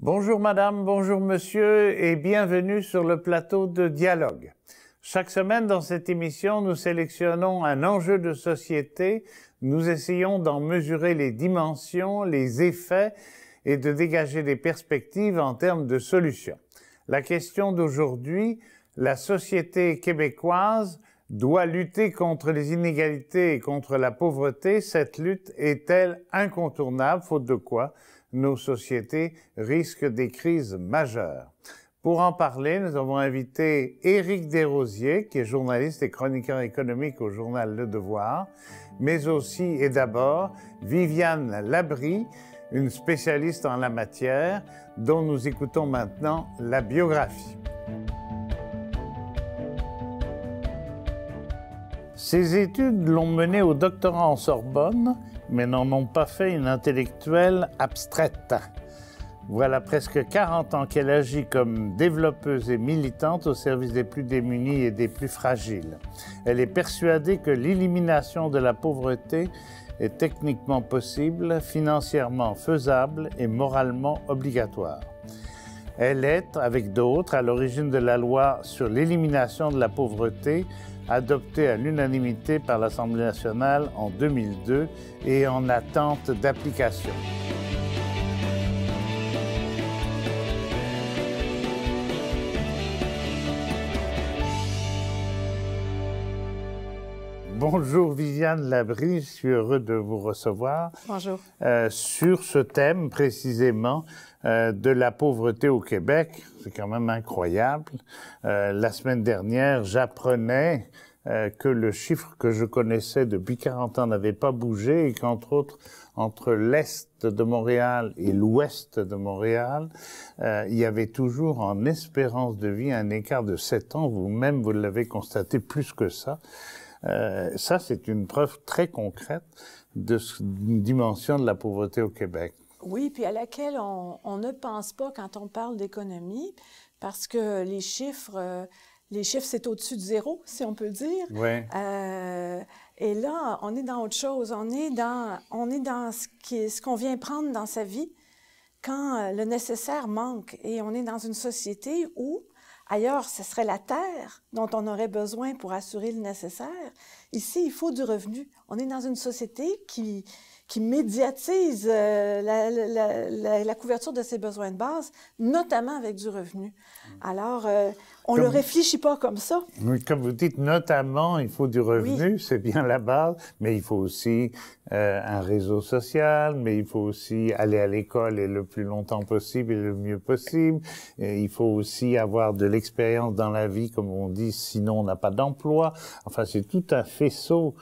Bonjour madame, bonjour monsieur et bienvenue sur le plateau de Dialogue. Chaque semaine dans cette émission, nous sélectionnons un enjeu de société, nous essayons d'en mesurer les dimensions, les effets et de dégager des perspectives en termes de solutions. La question d'aujourd'hui, la société québécoise doit lutter contre les inégalités et contre la pauvreté. Cette lutte est-elle incontournable, faute de quoi nos sociétés risquent des crises majeures. Pour en parler, nous avons invité Éric Desrosiers, qui est journaliste et chroniqueur économique au journal Le Devoir, mais aussi et d'abord Viviane Labrie, une spécialiste en la matière, dont nous écoutons maintenant la biographie. Ses études l'ont mené au doctorat en Sorbonne mais n'en ont pas fait une intellectuelle abstraite. Voilà presque 40 ans qu'elle agit comme développeuse et militante au service des plus démunis et des plus fragiles. Elle est persuadée que l'élimination de la pauvreté est techniquement possible, financièrement faisable et moralement obligatoire. Elle est, avec d'autres, à l'origine de la loi sur l'élimination de la pauvreté, adopté à l'unanimité par l'Assemblée nationale en 2002 et en attente d'application. Bonjour Viviane Labrie, je suis heureux de vous recevoir. Bonjour. Euh, sur ce thème précisément, euh, de la pauvreté au Québec. C'est quand même incroyable. Euh, la semaine dernière, j'apprenais euh, que le chiffre que je connaissais depuis 40 ans n'avait pas bougé et qu'entre autres, entre l'Est de Montréal et l'Ouest de Montréal, il y avait toujours en espérance de vie un écart de 7 ans, vous-même vous, l'avez constaté plus que ça. Euh, ça, c'est une preuve très concrète de dimension de la pauvreté au Québec. Oui, puis à laquelle on, ne pense pas quand on parle d'économie, parce que les chiffres, euh, les chiffres, c'est au-dessus de zéro, si on peut dire. Oui. Euh, et là, on est dans autre chose. On est dans, on est dans ce ce qu'on vient prendre dans sa vie quand euh, le nécessaire manque. Et on est dans une société où, ailleurs, ce serait la terre dont on aurait besoin pour assurer le nécessaire. Ici, il faut du revenu. On est dans une société qui, qui médiatise euh, la, la, la, la, couverture de ses besoins de base, notamment avec du revenu. Alors, euh, on ne le réfléchit pas comme ça. Oui, comme vous dites, notamment, il faut du revenu, c'est bien la base, mais il faut aussi euh, un réseau social, mais il faut aussi aller à l'école et le plus longtemps possible et le mieux possible. il faut aussi avoir de l'expérience dans la vie, comme on dit, sinon on n'a pas d'emploi. Enfin, c'est tout un faisceau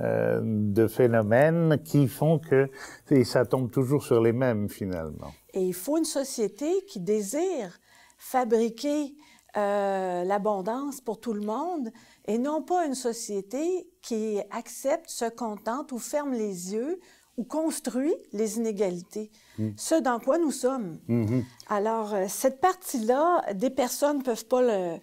euh, de phénomènes qui font que et ça tombe toujours sur les mêmes finalement. Et il faut une société qui désire fabriquer euh, l'abondance pour tout le monde et non pas une société qui accepte, se contente ou ferme les yeux ou construit les inégalités, hmm. ce dans quoi nous sommes. Hmm, hmm. Alors, euh, cette partie-là, des personnes ne peuvent pas le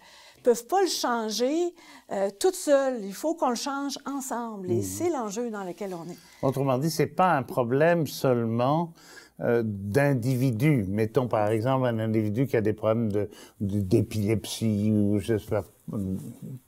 peuvent pas le changer euh, toutes toute Il faut qu'on le change ensemble. Et mhm. c'est l'enjeu dans lequel on est. Autrement dit, c'est pas un problème seulement euh, d'individus. Mettons par exemple un individu qui a des problèmes d'épilepsie de, de, ou je sais pas,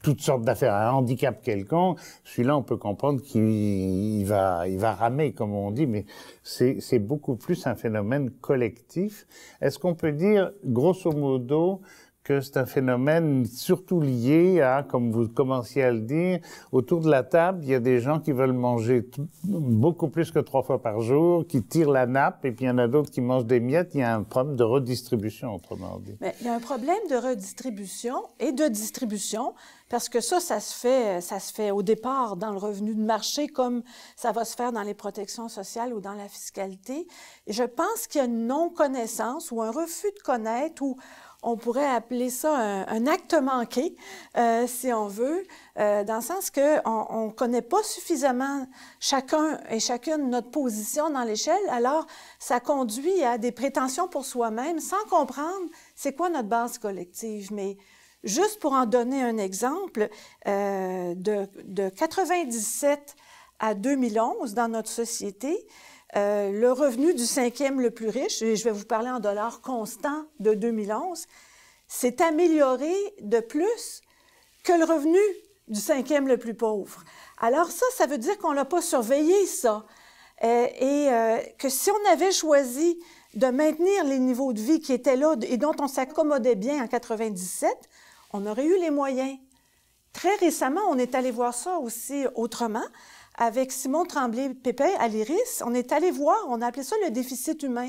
toutes sortes d'affaires, un handicap quelconque, celui-là, on peut comprendre qu'il va, il va ramer, comme on dit, mais c'est beaucoup plus un phénomène collectif. Est-ce qu'on peut dire, grosso modo, que c'est un phénomène surtout lié à, comme vous commenciez à le dire, autour de la table, il y a des gens qui veulent manger beaucoup plus que trois fois par jour, qui tirent la nappe, et puis il y en a d'autres qui mangent des miettes. Il y a un problème de redistribution, autrement dit. il y a un problème de redistribution et de distribution, parce que ça, ça se fait, ça se fait au départ dans le revenu de marché, comme ça va se faire dans les protections sociales ou dans la fiscalité. Et je pense qu'il y a une non-connaissance ou un refus de connaître ou on pourrait appeler ça un, acte manqué, euh, si on veut, euh, dans le sens qu'on ne connaît pas suffisamment chacun et chacune notre position dans l'échelle, alors ça conduit à des prétentions pour soi-même sans comprendre c'est quoi notre base collective. Mais juste pour en donner un exemple, euh, de, de 97 à 2011 dans notre société, euh, le revenu du cinquième le plus riche, et je vais vous parler en dollars constants de 2011, s'est amélioré de plus que le revenu du cinquième le plus pauvre. Alors ça, ça veut dire qu'on n'a pas surveillé ça. Euh, et euh, que si on avait choisi de maintenir les niveaux de vie qui étaient là et dont on s'accommodait bien en 97, on aurait eu les moyens. Très récemment, on est allé voir ça aussi autrement avec Simon Tremblay-Pépin à l'IRIS, on est allé voir, on a appelé ça le déficit humain.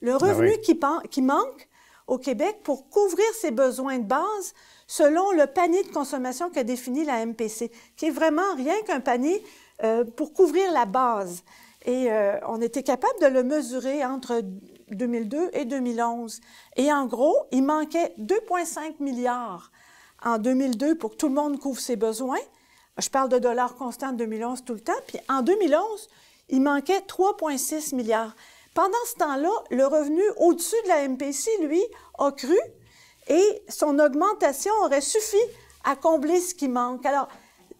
Le ah revenu qui, manque au Québec pour couvrir ses besoins de base selon le panier de consommation qu'a défini la MPC, qui est vraiment rien qu'un panier euh, pour couvrir la base. Et euh, on était capable de le mesurer entre 2002 et 2011. Et en gros, il manquait 2,5 milliards en 2002 pour que tout le monde couvre ses besoins. Je parle de dollars constants en 2011 tout le temps. Puis en 2011, il manquait 3,6 milliards. Pendant ce temps-là, le revenu au-dessus de la MPC, lui, a cru et son augmentation aurait suffi à combler ce qui manque. Alors,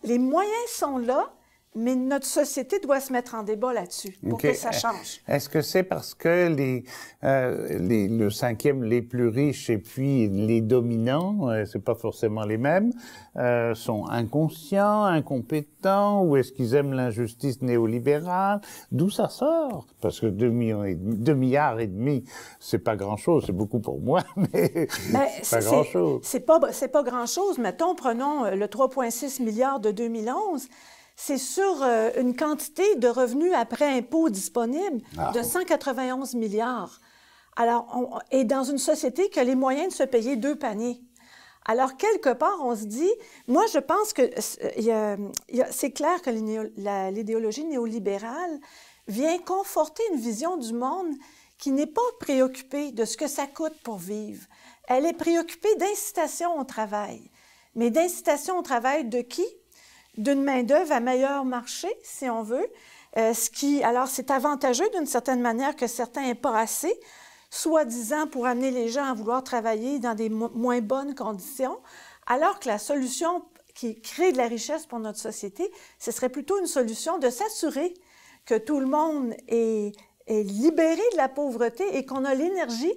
les moyens sont là, mais notre société doit se mettre en débat là-dessus pour que ça change. Est-ce que c'est parce que les, euh, les, le cinquième, les plus riches et puis les dominants, ce euh, c'est pas forcément les mêmes, euh, sont inconscients, incompétents, ou est-ce qu'ils aiment l'injustice néolibérale D'où ça sort Parce que 2 millions et demi, deux milliards et demi, c'est pas grand-chose, c'est beaucoup pour moi, mais ce ben, c'est pas grand-chose. C'est pas pas grand-chose. Mettons, prenons le 3,6 milliards de 2011 c'est sur euh, une quantité de revenus après impôts disponibles ah. de 191 milliards. Alors, on est dans une société qui a les moyens de se payer deux paniers. Alors, quelque part, on se dit, moi, je pense que euh, c'est clair que l'idéologie néolibérale vient conforter une vision du monde qui n'est pas préoccupée de ce que ça coûte pour vivre. Elle est préoccupée d'incitation au travail. Mais d'incitation au travail de qui? d'une main-d'œuvre à meilleur marché, si on veut. Euh, ce qui, alors, c'est avantageux d'une certaine manière que certains n'aient pas assez, soi-disant pour amener les gens à vouloir travailler dans des moins bonnes conditions, alors que la solution qui crée de la richesse pour notre société, ce serait plutôt une solution de s'assurer que tout le monde est, libéré de la pauvreté et qu'on a l'énergie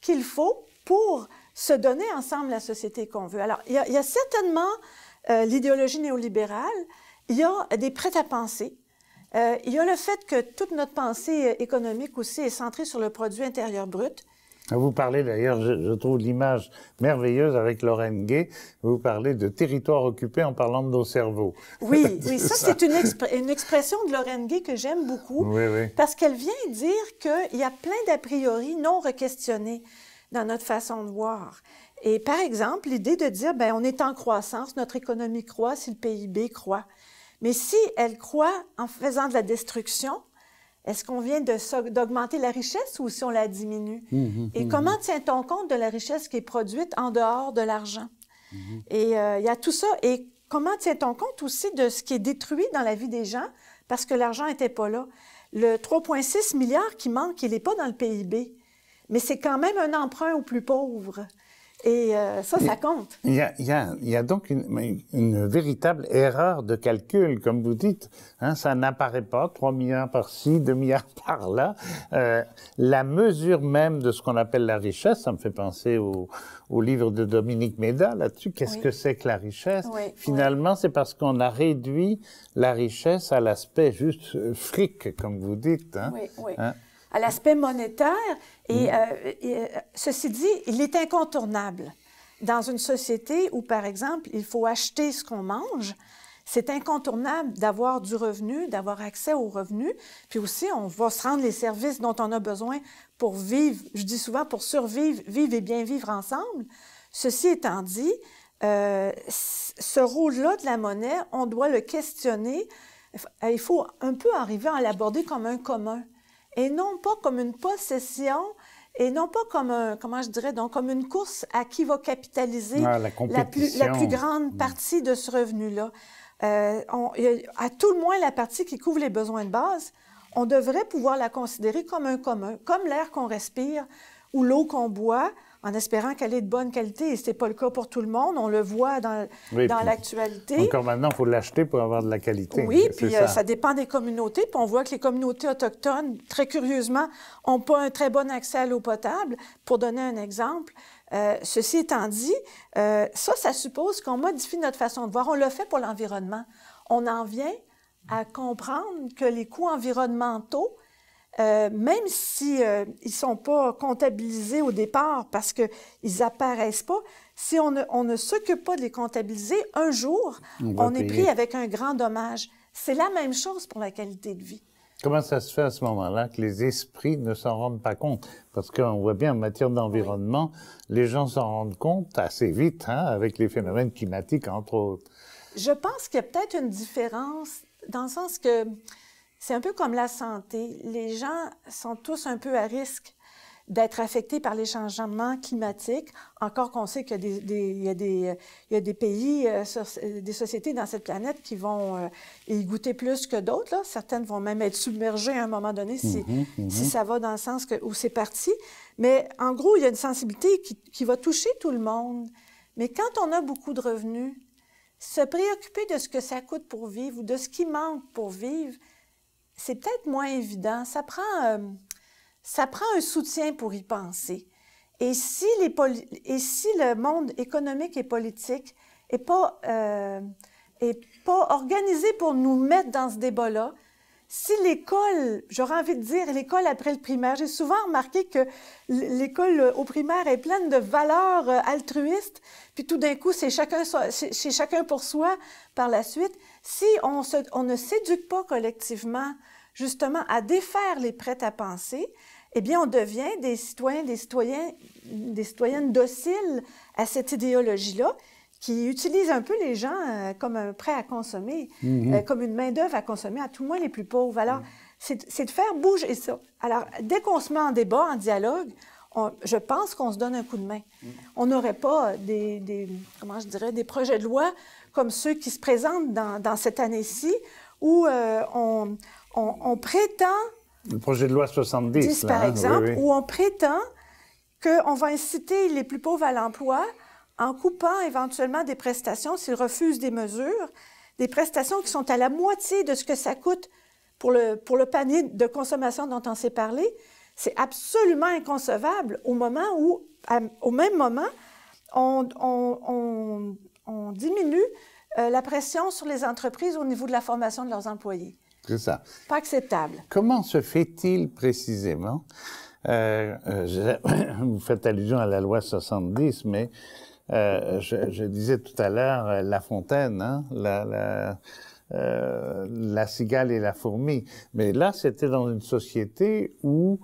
qu'il faut pour se donner ensemble la société qu'on veut. Alors, il y, a certainement euh, l'idéologie néolibérale, il y a des prêts à penser. Euh, il y a le fait que toute notre pensée économique aussi est centrée sur le produit intérieur brut. Ah, vous parlez d'ailleurs, je, trouve l'image merveilleuse avec Lorraine Gay, vous parlez de territoire occupé en parlant de nos cerveaux. Oui, oui ça, c'est une, expression de Lorraine Gay que j'aime beaucoup, parce qu'elle vient dire qu'il y a plein d'a priori non requestionnés dans notre façon de voir. Et par exemple, l'idée de dire, ben, on est en croissance, notre économie croît si le PIB croît. Mais si elle croît en faisant de la destruction, est-ce qu'on vient d'augmenter la richesse ou si on la diminue? Mmh, mmh, et mmh, comment tient-on compte de la richesse qui est produite en dehors de l'argent? Et euh, il y a tout ça. Et comment tient-on compte aussi de ce qui est détruit dans la vie des gens parce que l'argent n'était pas là? Le 3,6 milliards qui manque, il n'est pas dans le PIB. Mais c'est quand même un emprunt aux plus pauvres. Et euh, ça, ça compte. Il y a, donc une, véritable erreur de calcul, comme vous dites. Hein. ça n'apparaît pas, 3 milliards par-ci, 2 milliards par-là. Euh, la mesure même de ce qu'on appelle la richesse, ça me fait penser au, livre de Dominique Méda là-dessus, qu'est-ce que c'est que la richesse Finalement, c'est parce qu'on a réduit la richesse à l'aspect juste fric, comme vous dites. Hein. oui, oui. Hein à l'aspect monétaire. Et, mm. euh, euh, ceci dit, il est incontournable. Dans une société où, par exemple, il faut acheter ce qu'on mange, c'est incontournable d'avoir du revenu, d'avoir accès au revenu. Puis aussi, on va se rendre les services dont on a besoin pour vivre. Je dis souvent pour survivre, vivre et bien vivre ensemble. Ceci étant dit, euh, ce rôle-là de la monnaie, on doit le questionner. Il faut un peu arriver à l'aborder comme un commun et non pas comme une possession et non pas comme comment je dirais, donc comme une course à qui va capitaliser ah, la, plus, grande mm. partie de ce revenu-là. Euh, à tout le moins la partie qui couvre les besoins de base, on devrait pouvoir la considérer comme un commun, comme l'air qu'on respire ou l'eau qu'on boit en espérant qu'elle est de bonne qualité. Et ce n'est pas le cas pour tout le monde. On le voit dans, dans l'actualité. Encore maintenant, il faut l'acheter pour avoir de la qualité. Oui, puis euh, ça. dépend des communautés. Puis on voit que les communautés autochtones, très curieusement, n'ont pas un très bon accès à l'eau potable. Pour donner un exemple, euh, ceci étant dit, euh, ça, ça suppose qu'on modifie notre façon de voir. On le fait pour l'environnement. On en vient à comprendre que les coûts environnementaux euh, même si ne euh, ils sont pas comptabilisés au départ parce que ils apparaissent pas, si on ne, on ne s'occupe pas de les comptabiliser, un jour, on, est pris avec un grand dommage. C'est la même chose pour la qualité de vie. Comment ça se fait à ce moment-là que les esprits ne s'en rendent pas compte? Parce qu'on voit bien en matière d'environnement, les gens s'en rendent compte assez vite, hein, avec les phénomènes climatiques, entre autres. Je pense qu'il y a peut-être une différence dans le sens que c'est un peu comme la santé. Les gens sont tous un peu à risque d'être affectés par les changements climatiques, encore qu'on sait qu'il y a des, pays, des sociétés dans cette planète qui vont euh, y goûter plus que d'autres. Certaines vont même être submergées à un moment donné si, mhm, mhm. ça va dans le sens où c'est parti. Mais en gros, il y a une sensibilité qui, qui va toucher tout le monde. Mais quand on a beaucoup de revenus, se préoccuper de ce que ça coûte pour vivre ou de ce qui manque pour vivre, c'est peut-être moins évident. Ça prend, euh, ça prend un soutien pour y penser. Et si, les et si le monde économique et politique n'est pas, euh, est pas organisé pour nous mettre dans ce débat-là, si l'école, j'aurais envie de dire l'école après le primaire, j'ai souvent remarqué que l'école euh, au primaire est pleine de valeurs altruistes, puis tout d'un coup, c'est chacun pour soi par la suite. Si on, ne s'éduque pas collectivement justement à défaire les prêts à penser, eh bien, on devient des citoyens, des citoyens, des citoyennes dociles à cette idéologie-là qui utilise un peu les gens euh, comme un prêt à consommer, mhm. euh, comme une main-d'œuvre à consommer, à tout moins les plus pauvres. Alors, mhm. c'est de faire bouger ça. Alors, dès qu'on se met en débat, en dialogue, je pense qu'on se donne un coup de main. Mhm. On n'aurait pas des, comment je dirais, des projets de loi comme ceux qui se présentent dans, cette année-ci, où euh, on, prétend... Le projet de loi 70, hein, par exemple, où on prétend qu'on va inciter les plus pauvres à l'emploi en coupant éventuellement des prestations s'ils refusent des mesures, des prestations qui sont à la moitié de ce que ça coûte pour le, panier de consommation dont on s'est parlé. C'est absolument inconcevable au moment où, au même moment, on on diminue euh, la pression sur les entreprises au niveau de la formation de leurs employés. C'est ça. Pas acceptable. Comment se fait-il précisément? Euh, euh, vous faites allusion à la loi 70, mais je, disais tout à l'heure La Fontaine, hein, la, cigale et la fourmi. Mais là, c'était dans une société où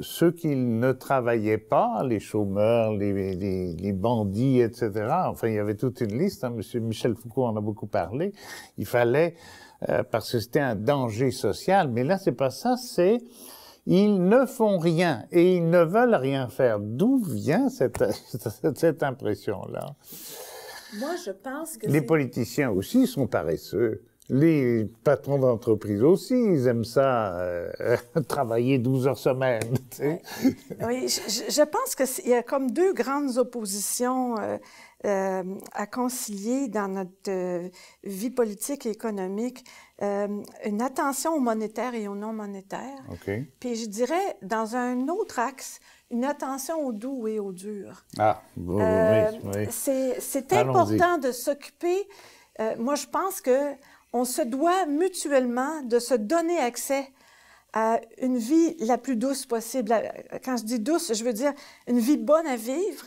ceux qui ne travaillaient pas, les chômeurs, les, les, bandits, etc., enfin, il y avait toute une liste, hein, Monsieur Michel Foucault en a beaucoup parlé, il fallait, euh, parce que c'était un danger social, mais là, c'est pas ça, c'est ils ne font rien et ils ne veulent rien faire. D'où vient cette, cette impression-là Moi, je pense que... Les politiciens aussi sont paresseux. Les patrons d'entreprise aussi, ils aiment ça, euh, travailler 12 heures semaine. Oui, je, pense qu'il y a comme deux grandes oppositions euh, euh, à concilier dans notre vie politique et économique. une attention au monétaire et au non monétaire. OK. Puis je dirais, dans un autre axe, une attention au doux et au dur. Ah, oui, oui. C'est important de s'occuper. moi, je pense que on se doit mutuellement de se donner accès à une vie la plus douce possible. Quand je dis douce, je veux dire une vie bonne à vivre.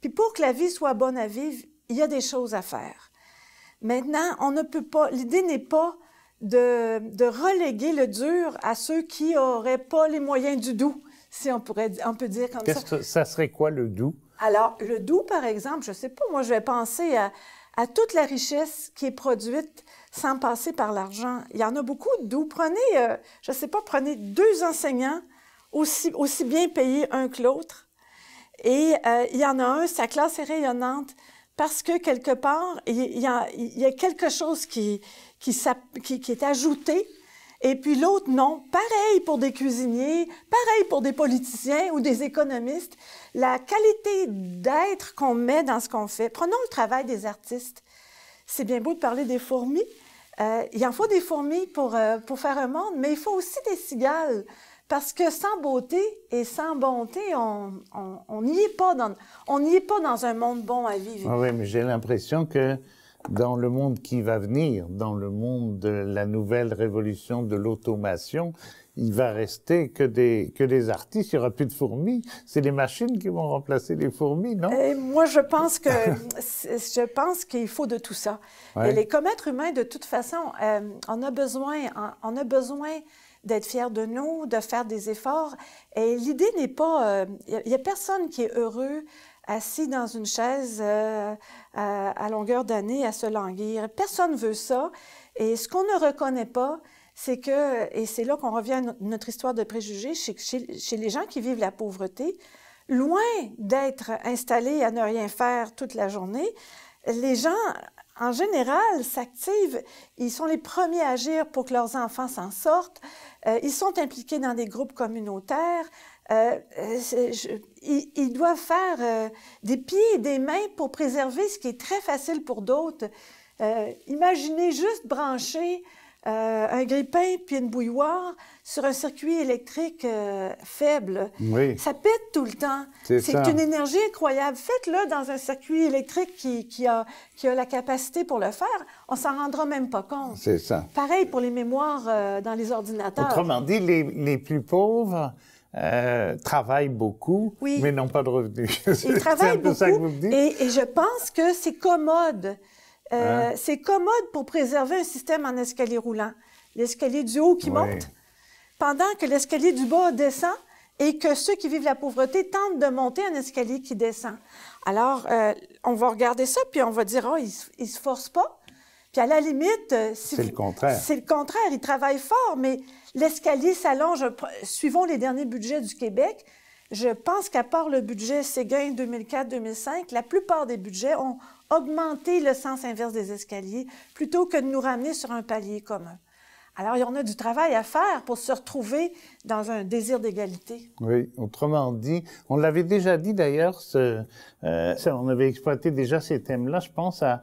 Puis pour que la vie soit bonne à vivre, il y a des choses à faire. Maintenant, on ne peut pas, l'idée n'est pas de, reléguer le dur à ceux qui n'auraient pas les moyens du doux, si on, pourrait, on peut dire comme ça. ça serait quoi le doux? Alors, le doux, par exemple, je ne sais pas, moi, je vais penser à, à toute la richesse qui est produite sans passer par l'argent. Il y en a beaucoup d'où prenez, euh, je ne sais pas, prenez deux enseignants aussi, aussi bien payés un que l'autre. Et euh, il y en a un, sa classe est rayonnante parce que quelque part, il y a, quelque chose qui, qui, qui est ajouté et puis l'autre, non. Pareil pour des cuisiniers, pareil pour des politiciens ou des économistes. La qualité d'être qu'on met dans ce qu'on fait. Prenons le travail des artistes. C'est bien beau de parler des fourmis, euh, il en faut des fourmis euh, pour, faire un monde, mais il faut aussi des cigales. Parce que sans beauté et sans bonté, on n'y est pas dans on n'y est pas dans un monde bon à vivre. Ah oui, mais j'ai l'impression que dans le monde qui va venir, dans le monde de la nouvelle révolution de l'automation, il va rester que des, que des artistes, il n'y aura plus de fourmis. C'est les machines qui vont remplacer les fourmis, non? Euh, moi, je pense que, je pense qu'il faut de tout ça. Et les, comme humains, de toute façon, euh, on a besoin, on, a besoin d'être fiers de nous, de faire des efforts. Et l'idée n'est pas, il euh, n'y a, personne qui est heureux assis dans une chaise à, à longueur d'année à se languir. Personne veut ça. Et ce qu'on ne reconnaît pas, c'est que, et c'est là qu'on revient à notre histoire de préjugés, chez, les gens qui vivent la pauvreté, loin d'être installés à ne rien faire toute la journée, les gens, en général, s'activent. Ils sont les premiers à agir pour que leurs enfants s'en sortent. Euh, ils sont impliqués dans des groupes communautaires. Euh, euh, ils, doivent faire des pieds et des mains pour préserver ce qui est très facile pour d'autres. imaginez juste brancher euh, un grille-pain puis une bouilloire sur un circuit électrique euh, faible. Ça pète tout le temps. C'est une énergie incroyable. Faites-le dans un circuit électrique qui, a, la capacité pour le faire. On s'en rendra même pas compte. C'est ça. Pareil pour les mémoires euh, dans les ordinateurs. Autrement dit, les, plus pauvres... travaillent beaucoup, mais n'ont pas de revenus. Ils travaillent beaucoup. et, je pense que c'est commode. Euh, hein? C'est commode pour préserver un système en escalier roulant. L'escalier du haut qui monte, pendant que l'escalier du bas descend et que ceux qui vivent la pauvreté tentent de monter un escalier qui descend. Alors, euh, on va regarder ça, puis on va dire, oh, ils, ne se forcent pas. Puis à la limite, euh, c'est le contraire. C'est le contraire. Ils travaillent fort, mais l'escalier s'allonge. Suivons les derniers budgets du Québec. Je pense qu'à part le budget Séguin 2004-2005, la plupart des budgets ont, augmenter le sens inverse des escaliers plutôt que de nous ramener sur un palier commun. Alors, il y en a du travail à faire pour se retrouver dans un désir d'égalité. Oui, autrement dit, on l'avait déjà dit d'ailleurs, euh, on avait exploité déjà ces thèmes-là, je pense, à,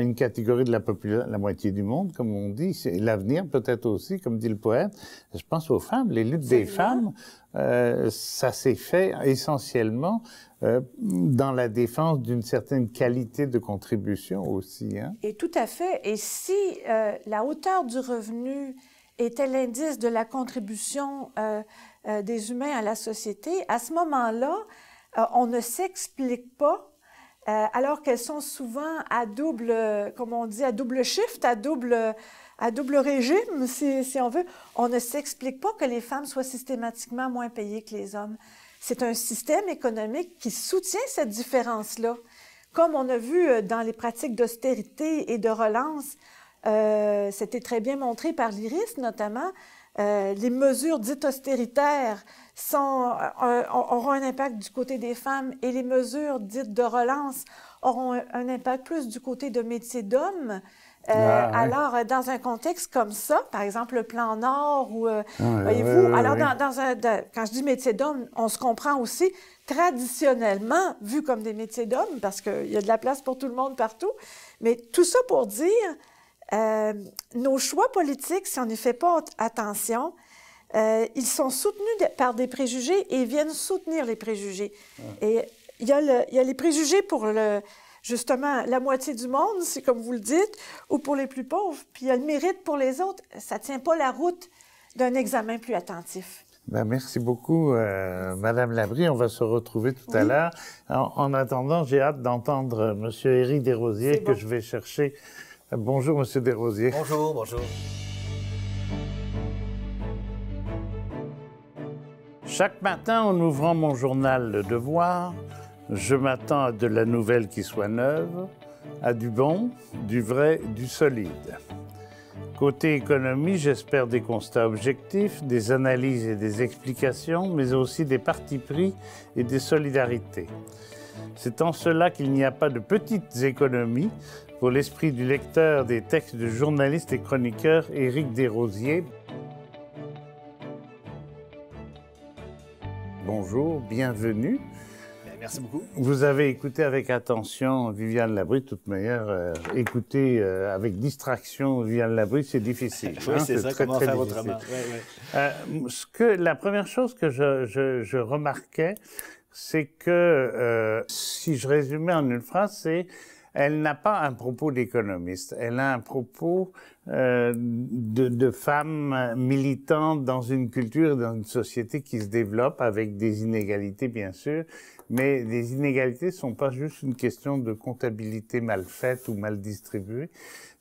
une catégorie de la moitié du monde, comme on dit, l'avenir peut-être aussi, comme dit le poète. Je pense aux femmes, les luttes des femmes, euh, ça s'est fait essentiellement euh, dans la défense d'une certaine qualité de contribution aussi. Hein. Et tout à fait. Et si la hauteur du revenu était l'indice de la contribution euh, euh, des humains à la société, à ce moment-là, euh, on ne s'explique pas, alors qu'elles sont souvent à double, comme on dit, à double shift, à double, à double régime, si on veut. On ne s'explique pas que les femmes soient systématiquement moins payées que les hommes. C'est un système économique qui soutient cette différence-là. Comme on a vu dans les pratiques d'austérité et de relance, euh, c'était très bien montré par l'IRIS, notamment. Euh, les mesures dites austéritaires sont, euh, auront un impact du côté des femmes et les mesures dites de relance auront un, impact plus du côté de métiers d'hommes. Ah, alors, dans un contexte comme ça, par exemple le plan Nord, ou ah, voyez-vous, alors Dans, quand je dis métier d'homme, on se comprend aussi traditionnellement vu comme des métiers d'hommes parce qu'il y a de la place pour tout le monde partout. Mais tout ça pour dire euh, nos choix politiques, si on n'y fait pas attention, euh, ils sont soutenus par des préjugés et viennent soutenir les préjugés. Et il y, a les préjugés pour le, justement la moitié du monde, c'est comme vous le dites, ou pour les plus pauvres, puis il y a le mérite pour les autres. Ça ne tient pas la route d'un examen plus attentif. Bien, merci beaucoup, Mme euh, Madame Labrie. On va se retrouver tout à l'heure. En, attendant, j'ai hâte d'entendre M. Éric Desrosiers que je vais chercher ah, bonjour, Monsieur Desrosiers. Bonjour, bonjour. Chaque matin, en ouvrant mon journal Le Devoir, je m'attends à de la nouvelle qui soit neuve, à du bon, du vrai, du solide. Côté économie, j'espère des constats objectifs, des analyses et des explications, mais aussi des partis pris et des solidarités. C'est en cela qu'il n'y a pas de petites économies, pour l'esprit du lecteur des textes du journaliste et chroniqueur Éric Desrosiers. Bonjour, bienvenue. Merci beaucoup. Vous avez écouté avec attention Viviane Labrie. De toute manière, euh, écouter euh, avec distraction Viviane Labrie, c'est difficile. oui, hein, c'est ça, très, comment très faire euh, ce que, la première chose que je, je remarquais, c'est que, si je résumais en une phrase, c'est elle n'a pas un propos d'économiste, elle a un propos euh, de, de femme militante dans une culture, dans une société qui se développe avec des inégalités bien sûr, mais les inégalités ne sont pas juste une question de comptabilité mal faite ou mal distribuée.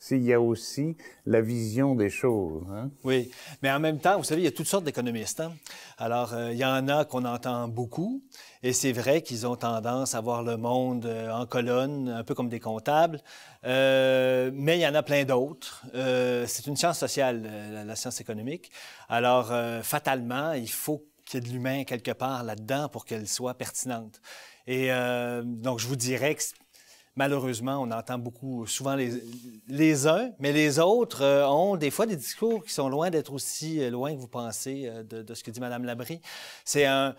Il y a aussi la vision des choses. Hein. Oui, mais en même temps, vous savez, il y a toutes sortes d'économistes. Hein. Alors, euh, il y en a qu'on entend beaucoup, et c'est vrai qu'ils ont tendance à voir le monde euh, en colonne, un peu comme des comptables, euh, mais il y en a plein d'autres. c'est une science sociale, la, science économique. Alors, fatalement, il faut qu'il y a de l'humain quelque part là-dedans pour qu'elle soit pertinente. Et euh, donc, je vous dirais que malheureusement, on entend beaucoup, souvent les, les uns, mais les autres euh, ont des fois des discours qui sont loin d'être aussi euh, loin que vous pensez de, de, ce que dit Mme Labrie. C'est un,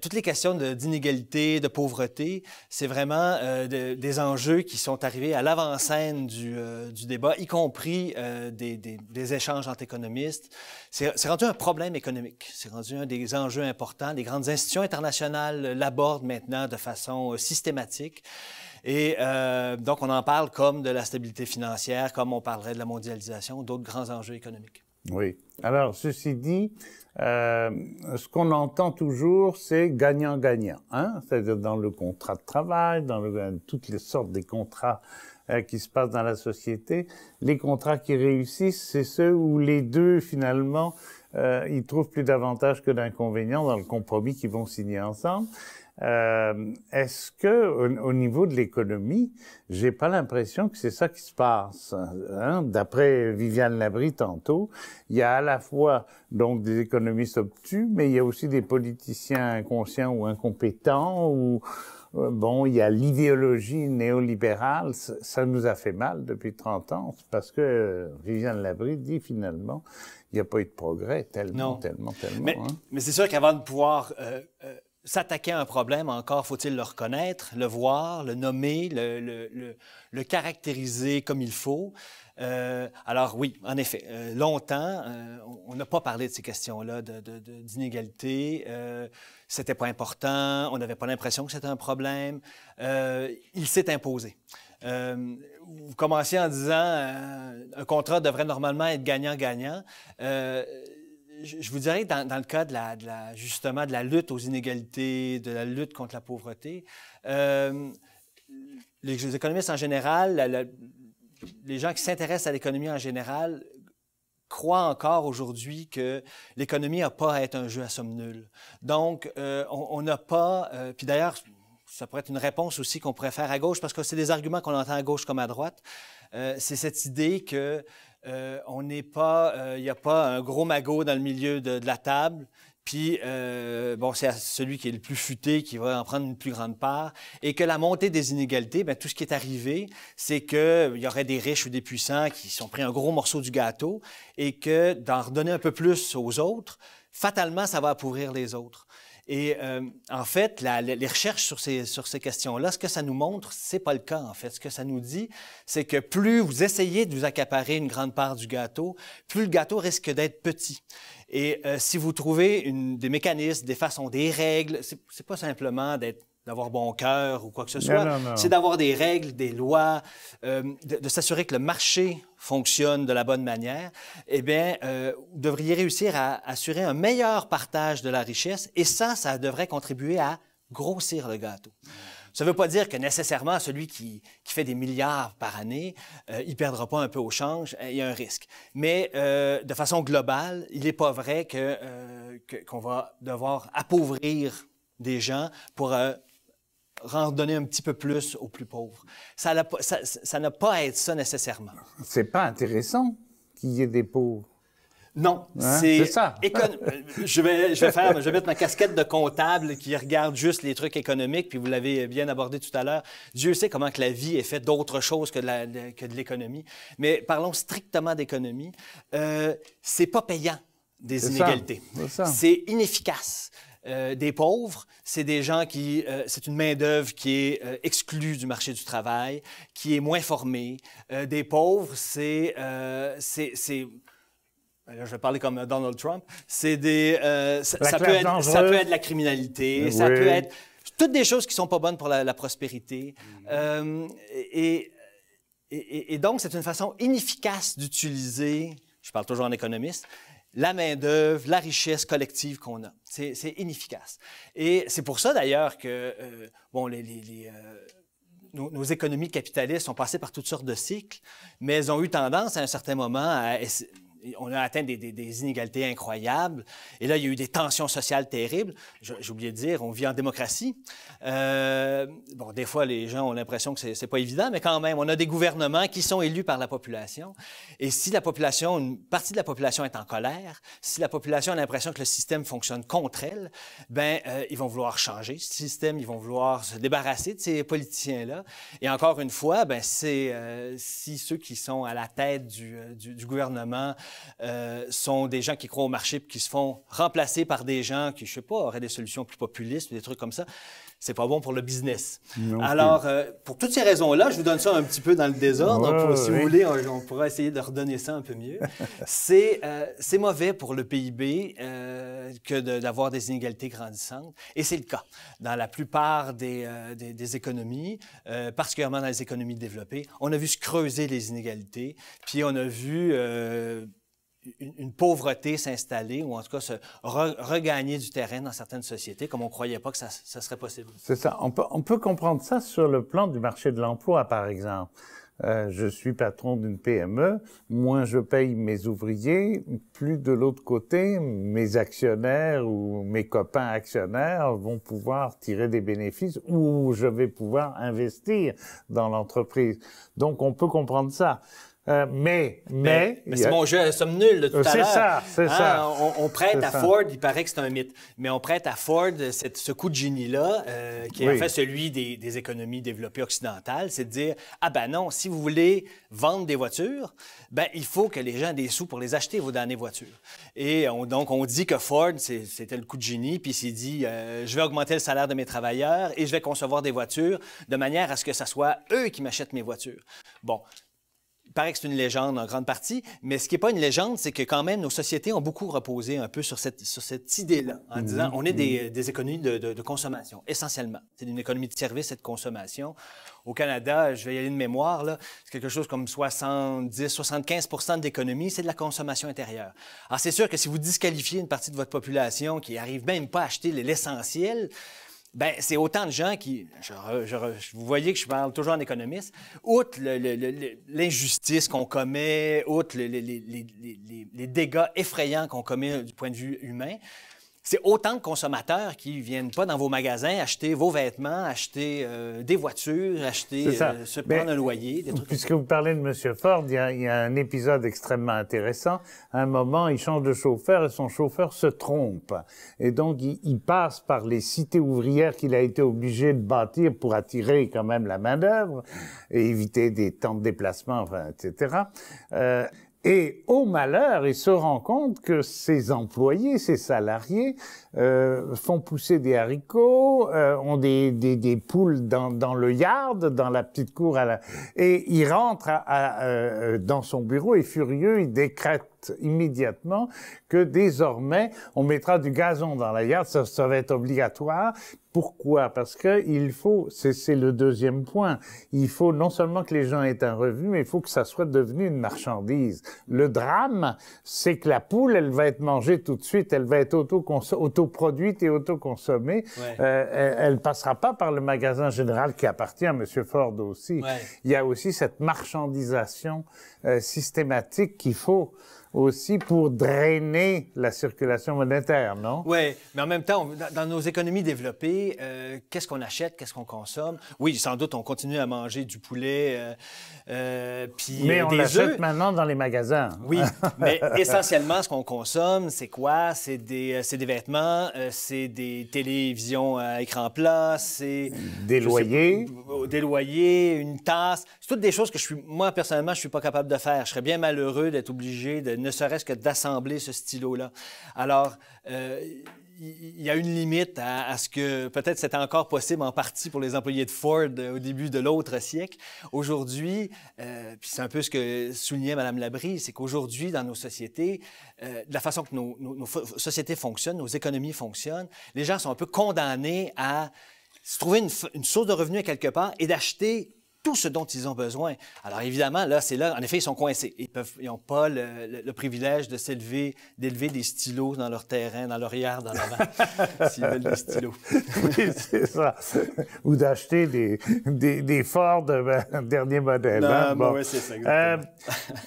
toutes les questions d'inégalité, de, pauvreté, c'est vraiment euh, des enjeux qui sont arrivés à l'avant-scène du, euh, débat, y compris euh, des, des, échanges entre économistes. C'est rendu un problème économique. C'est rendu un des enjeux importants. Les grandes institutions internationales l'abordent maintenant de façon systématique. Et donc, on en parle comme de la stabilité financière, comme on parlerait de la mondialisation, d'autres grands enjeux économiques. Oui. Alors, ceci dit, euh, ce qu'on entend toujours, c'est gagnant-gagnant. Hein. C'est-à-dire dans le contrat de travail, dans euh, toutes les sortes des contrats euh, qui se passent dans la société, les contrats qui réussissent, c'est ceux où les deux, finalement, ils trouvent plus d'avantages que d'inconvénients dans le compromis qu'ils vont signer ensemble. Euh, Est-ce que au, niveau de l'économie, j'ai pas l'impression que c'est ça qui se passe hein? D'après Viviane Labrie tantôt, il y a à la fois donc des économistes obtus, mais il y a aussi des politiciens inconscients ou incompétents ou euh, bon, il y a l'idéologie néolibérale, ça nous a fait mal depuis 30 ans, parce que euh, Viviane Labrie dit finalement, il n'y a pas eu de progrès, tellement, tellement, tellement. Mais, hein. mais c'est sûr qu'avant de pouvoir euh, euh s'attaquer à un problème, encore faut-il le reconnaître, le voir, le nommer, le, caractériser comme il faut. Euh, alors oui, en effet, euh, longtemps, euh, on n'a pas parlé de ces questions-là d'inégalité. c'était pas important, on n'avait pas l'impression que c'était un problème. il s'est imposé. vous commenciez en disant un contrat devrait normalement être gagnant-gagnant je vous dirais, dans, dans le cas de la, justement de la lutte aux inégalités, de la lutte contre la pauvreté, euh, les économistes en général, les gens qui s'intéressent à l'économie en général croient encore aujourd'hui que l'économie n'a pas à être un jeu à somme nulle. Donc, euh, on n'a pas, euh, puis d'ailleurs, ça pourrait être une réponse aussi qu'on pourrait faire à gauche, parce que c'est des arguments qu'on entend à gauche comme à droite. c'est cette idée que euh, on n'est pas, il euh, n'y a pas un gros magot dans le milieu de, la table. Puis, euh, bon, c'est celui qui est le plus futé qui va en prendre une plus grande part. Et que la montée des inégalités, ben, tout ce qui est arrivé, c'est qu'il y aurait des riches ou des puissants qui sont pris un gros morceau du gâteau et que d'en redonner un peu plus aux autres, fatalement, ça va appauvrir les autres. Et euh, en fait, les recherches sur ces, sur ces questions-là, ce que ça nous montre, c'est pas le cas en fait. Ce que ça nous dit, c'est que plus vous essayez de vous accaparer une grande part du gâteau, plus le gâteau risque d'être petit. Et euh, si vous trouvez des mécanismes, des façons, des règles, c'est pas simplement d'être d'avoir bon cœur ou quoi que ce soit. C'est d'avoir des règles, des lois, euh, de, s'assurer que le marché fonctionne de la bonne manière. Eh bien, euh, vous devriez réussir à assurer un meilleur partage de la richesse et ça, ça devrait contribuer à grossir le gâteau. Ça ne veut pas dire que nécessairement celui qui, fait des milliards par année, euh, il euh, perdra pas un peu au change, il y a un risque. Mais de façon globale, il n'est pas vrai que, qu'on va devoir appauvrir des gens pour donner un petit peu plus aux plus pauvres. Ça n'a pas à être ça nécessairement. C'est pas intéressant qu'il y ait des pauvres. Non, hein? c'est ça. je, vais, je, vais faire, je vais mettre ma casquette de comptable qui regarde juste les trucs économiques, puis vous l'avez bien abordé tout à l'heure. Dieu sait comment que la vie est faite d'autres choses que de, l'économie. Mais parlons strictement d'économie. Euh, c'est pas payant des inégalités. C'est inefficace. Euh, des pauvres, c'est des gens qui, euh, c'est une main d'œuvre qui est euh, exclue du marché du travail, qui est moins formée. des pauvres, c'est, c'est, ben je vais parler comme Donald Trump. C'est des, ça, peut être, la criminalité, ça peut être toutes des choses qui sont pas bonnes pour la, prospérité. Mm. et, donc, c'est une façon inefficace d'utiliser. Je parle toujours en économiste la main-d'œuvre, la richesse collective qu'on a. C'est inefficace. Et c'est pour ça, d'ailleurs, que euh, bon, les, euh, nos, économies capitalistes sont passées par toutes sortes de cycles, mais elles ont eu tendance à un certain moment à on a atteint des, inégalités incroyables. Et là, il y a eu des tensions sociales terribles. J'ai oublié de dire, on vit en démocratie. Euh, bon, des fois, les gens ont l'impression que c'est pas évident, mais quand même, on a des gouvernements qui sont élus par la population. Et si la population, une partie de la population est en colère, si la population a l'impression que le système fonctionne contre elle, ben euh, ils vont vouloir changer ce système, ils vont vouloir se débarrasser de ces politiciens-là. Et encore une fois, ben c'est euh, si ceux qui sont à la tête du gouvernement euh, sont des gens qui croient au marché puis qui se font remplacer par des gens qui, je sais pas, auraient des solutions plus populistes ou des trucs comme ça. C'est pas bon pour le business. Alors, euh, pour toutes ces raisons-là, je vous donne ça un petit peu dans le désordre. si vous voulez, on, pourra essayer de redonner ça un peu mieux. c'est euh, c'est mauvais pour le PIB que d'avoir des inégalités grandissantes. Et c'est le cas dans la plupart des, des, économies, particulièrement dans les économies développées. On a vu se creuser les inégalités, puis on a vu une, pauvreté s'installer ou en tout cas se regagner du terrain dans certaines sociétés comme on croyait pas que ça, serait possible. C'est ça. On peut, comprendre ça sur le plan du marché de l'emploi, par exemple. Euh, je suis patron d'une PME, moins je paye mes ouvriers, plus de l'autre côté, mes actionnaires ou mes copains actionnaires vont pouvoir tirer des bénéfices ou je vais pouvoir investir dans l'entreprise. Donc on peut comprendre ça. Euh, mais, mais. mais, c'est mon jeu nuls nul tout à l'heure. C'est ça, c'est hein, ça. On, prête à Ford, il paraît que c'est un mythe, mais on prête à Ford ce coup de génie-là, euh, qui est en fait celui des, économies développées occidentales, c'est de dire ah ben non, si vous voulez vendre des voitures, ben il faut que les gens aient des sous pour les acheter vos dernières voitures. Et donc on dit que Ford c'était le coup de génie, puis il s'est dit euh, je vais augmenter le salaire de mes travailleurs et je vais concevoir des voitures de manière à ce que ce soit eux qui m'achètent mes voitures. Bon, il paraît que c'est une légende en grande partie, mais ce qui n'est pas une légende, c'est que quand même, nos sociétés ont beaucoup reposé un peu sur cette, sur cette idée-là, en mhm, disant on est des, mhm. des, économies de, de, consommation, essentiellement. C'est une économie de service et de consommation. Au Canada, je vais y aller de mémoire, là, c'est quelque chose comme 70-75 d'économie, c'est de la consommation intérieure. Alors, c'est sûr que si vous disqualifiez une partie de votre population qui arrive même pas à acheter l'essentiel, ben, c'est autant de gens qui. Je, vous voyez que je parle toujours en économiste. Outre l'injustice qu'on commet, outre les dégâts effrayants qu'on commet du point de vue humain, c'est autant de consommateurs qui viennent pas dans vos magasins acheter vos vêtements, acheter euh, des voitures, acheter, euh, se prendre un loyer, des trucs Puisque vous parlez de M. Ford, il y, a, un épisode extrêmement intéressant. À un moment, il change de chauffeur et son chauffeur se trompe. Et donc, il, passe par les cités ouvrières qu'il a été obligé de bâtir pour attirer quand même la main-d'œuvre et éviter des temps de déplacement, enfin, etc. Euh, et au malheur, il se rend compte que ses employés, ses salariés euh, font pousser des haricots, euh, ont des, poules dans, le yard, dans la petite cour. À la... Et il rentre à, euh, dans son bureau et furieux, il décrète immédiatement que désormais, on mettra du gazon dans la yard, ça, va être obligatoire. Pourquoi? Parce que il faut, c'est le deuxième point, il faut non seulement que les gens aient un revenu, mais il faut que ça soit devenu une marchandise. Le drame, c'est que la poule, elle va être mangée tout de suite, elle va être autoproduite et autoconsommée. Euh, elle ne passera pas par le magasin général qui appartient à M. Ford aussi. Il y a aussi cette marchandisation euh, systématique qu'il faut aussi pour drainer la circulation monétaire, non? Oui, mais en même temps, dans nos économies développées, euh, qu'est-ce qu'on achète, qu'est-ce qu'on consomme? Oui, sans doute, on continue à manger du poulet, euh, euh puis Mais euh, on l'achète maintenant dans les magasins. Oui, mais essentiellement, ce qu'on consomme, c'est quoi? C'est des, des, vêtements, c'est des télévisions à écran plat, c'est... Des loyers. des loyers, une tasse. C'est toutes des choses que je suis, moi, personnellement, je suis pas capable de faire. Je serais bien malheureux d'être obligé de ne serait-ce que d'assembler ce stylo-là. Alors, euh, il y a une limite à, ce que peut-être c'était encore possible en partie pour les employés de Ford euh, au début de l'autre siècle. Aujourd'hui, euh, puis c'est un peu ce que soulignait Mme Labrie, c'est qu'aujourd'hui, dans nos sociétés, la façon que nos, sociétés fonctionnent, nos économies fonctionnent, les gens sont un peu condamnés à se trouver une, source de revenus quelque part et d'acheter tout ce dont ils ont besoin. Alors évidemment, là, c'est là, en effet, ils sont coincés. Ils n'ont ils pas le, privilège de s'élever, d'élever des stylos dans leur terrain, dans leur yard, dans l'avant, s'ils veulent des stylos. oui, c'est ça. Ou d'acheter des, des, des, Ford ben, dernier modèle. Hein, c'est ça, euh,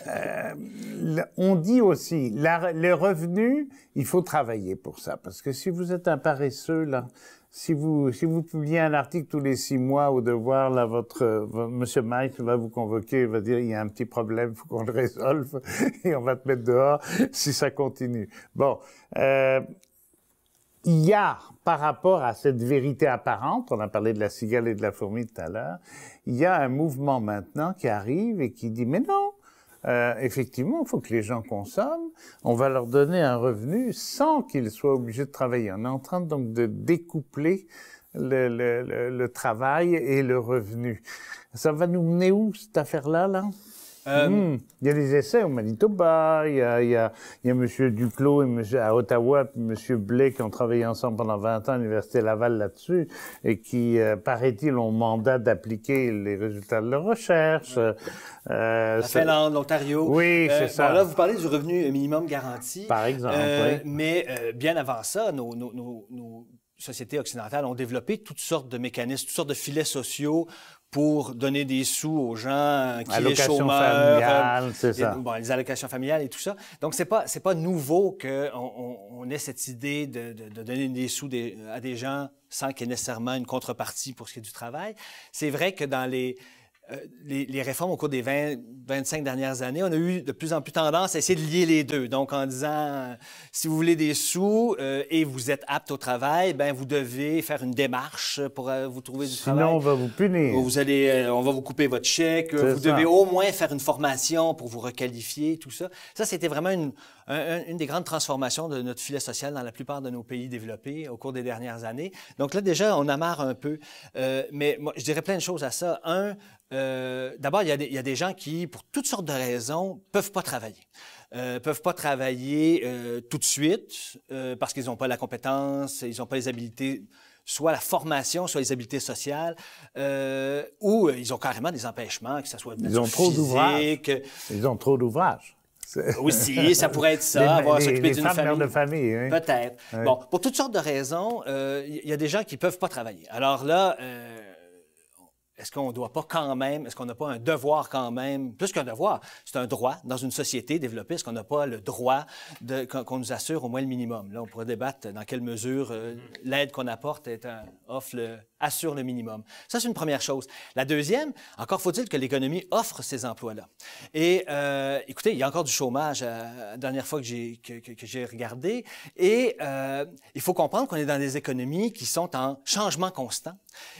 euh, on dit aussi, la, le revenu, il faut travailler pour ça, parce que si vous êtes un paresseux, là, si vous, si vous publiez un article tous les six mois au devoir, là, votre, Monsieur Mike va vous convoquer, il va dire il y a un petit problème, faut qu'on le résolve et on va te mettre dehors si ça continue. Bon, euh, il y a par rapport à cette vérité apparente, on a parlé de la cigale et de la fourmi tout à l'heure, il y a un mouvement maintenant qui arrive et qui dit mais non, euh, effectivement, il faut que les gens consomment. On va leur donner un revenu sans qu'ils soient obligés de travailler. On est en train donc de découpler le, travail et le revenu. Ça va nous mener où cette affaire-là, là? Euh, hmm. Il y a des essais au Manitoba, il y a, il y a, M. Duclos et monsieur, à Ottawa, puis M. Blais qui ont travaillé ensemble pendant 20 ans à l'Université Laval là-dessus, et qui, euh, paraît-il, ont mandat d'appliquer les résultats de leurs recherches. Euh, La Finlande, l'Ontario. Oui, c'est ça. Alors là, vous parlez du revenu minimum garanti. Par exemple, Mais bien avant ça, nos sociétés occidentales ont développé toutes sortes de mécanismes, toutes sortes de filets sociaux pour donner des sous aux gens qui sont est c'est euh, ça. Bon, les allocations familiales et tout ça. Donc c'est pas c'est pas nouveau que on, ait cette idée de, donner des sous à des gens sans qu'il y ait nécessairement une contrepartie pour ce qui est du travail. C'est vrai que dans les euh, les, réformes au cours des 20, 25 dernières années, on a eu de plus en plus tendance à essayer de lier les deux. Donc, en disant, euh, si vous voulez des sous euh, et vous êtes apte au travail, ben vous devez faire une démarche pour vous trouver du travail. Sinon, on va vous punir. Vous allez, on va vous couper votre chèque. Vous devez au moins faire une formation pour vous requalifier, tout ça. Ça, c'était vraiment une, une des grandes transformations de notre filet social dans la plupart de nos pays développés au cours des dernières années. Donc là, déjà, on amarre un peu. Euh, mais moi, je dirais plein de choses à ça. Un, euh, d'abord, il, y, a des gens qui, pour toutes sortes de raisons, peuvent pas travailler. Euh, peuvent pas travailler euh, tout de suite parce qu'ils n'ont pas la compétence, ils n'ont pas les habilités soit la formation, soit les habilités sociales, ou ils ont carrément des empêchements, que ce soit ils ils ont trop d'ouvrages. Ils ont trop d'ouvrages. Aussi, ça pourrait être ça, avoir s'occuper d'une famille. Hein. Peut-être. Bon, pour toutes sortes de raisons, il euh, y a des gens qui ne peuvent pas travailler. Alors là, euh, est-ce qu'on ne doit pas quand même, est-ce qu'on n'a pas un devoir quand même, plus qu'un devoir, c'est un droit dans une société développée, est-ce qu'on n'a pas le droit qu'on nous assure au moins le minimum? Là, on pourrait débattre dans quelle mesure euh, mm. l'aide qu'on apporte est un, offre le assure le minimum. Ça, c'est une première chose. La deuxième, encore faut-il que l'économie offre ces emplois-là. Et euh, écoutez, il y a encore du chômage, euh, la dernière fois que j'ai, regardé, et euh, il faut comprendre qu'on est dans des économies qui sont en changement constant.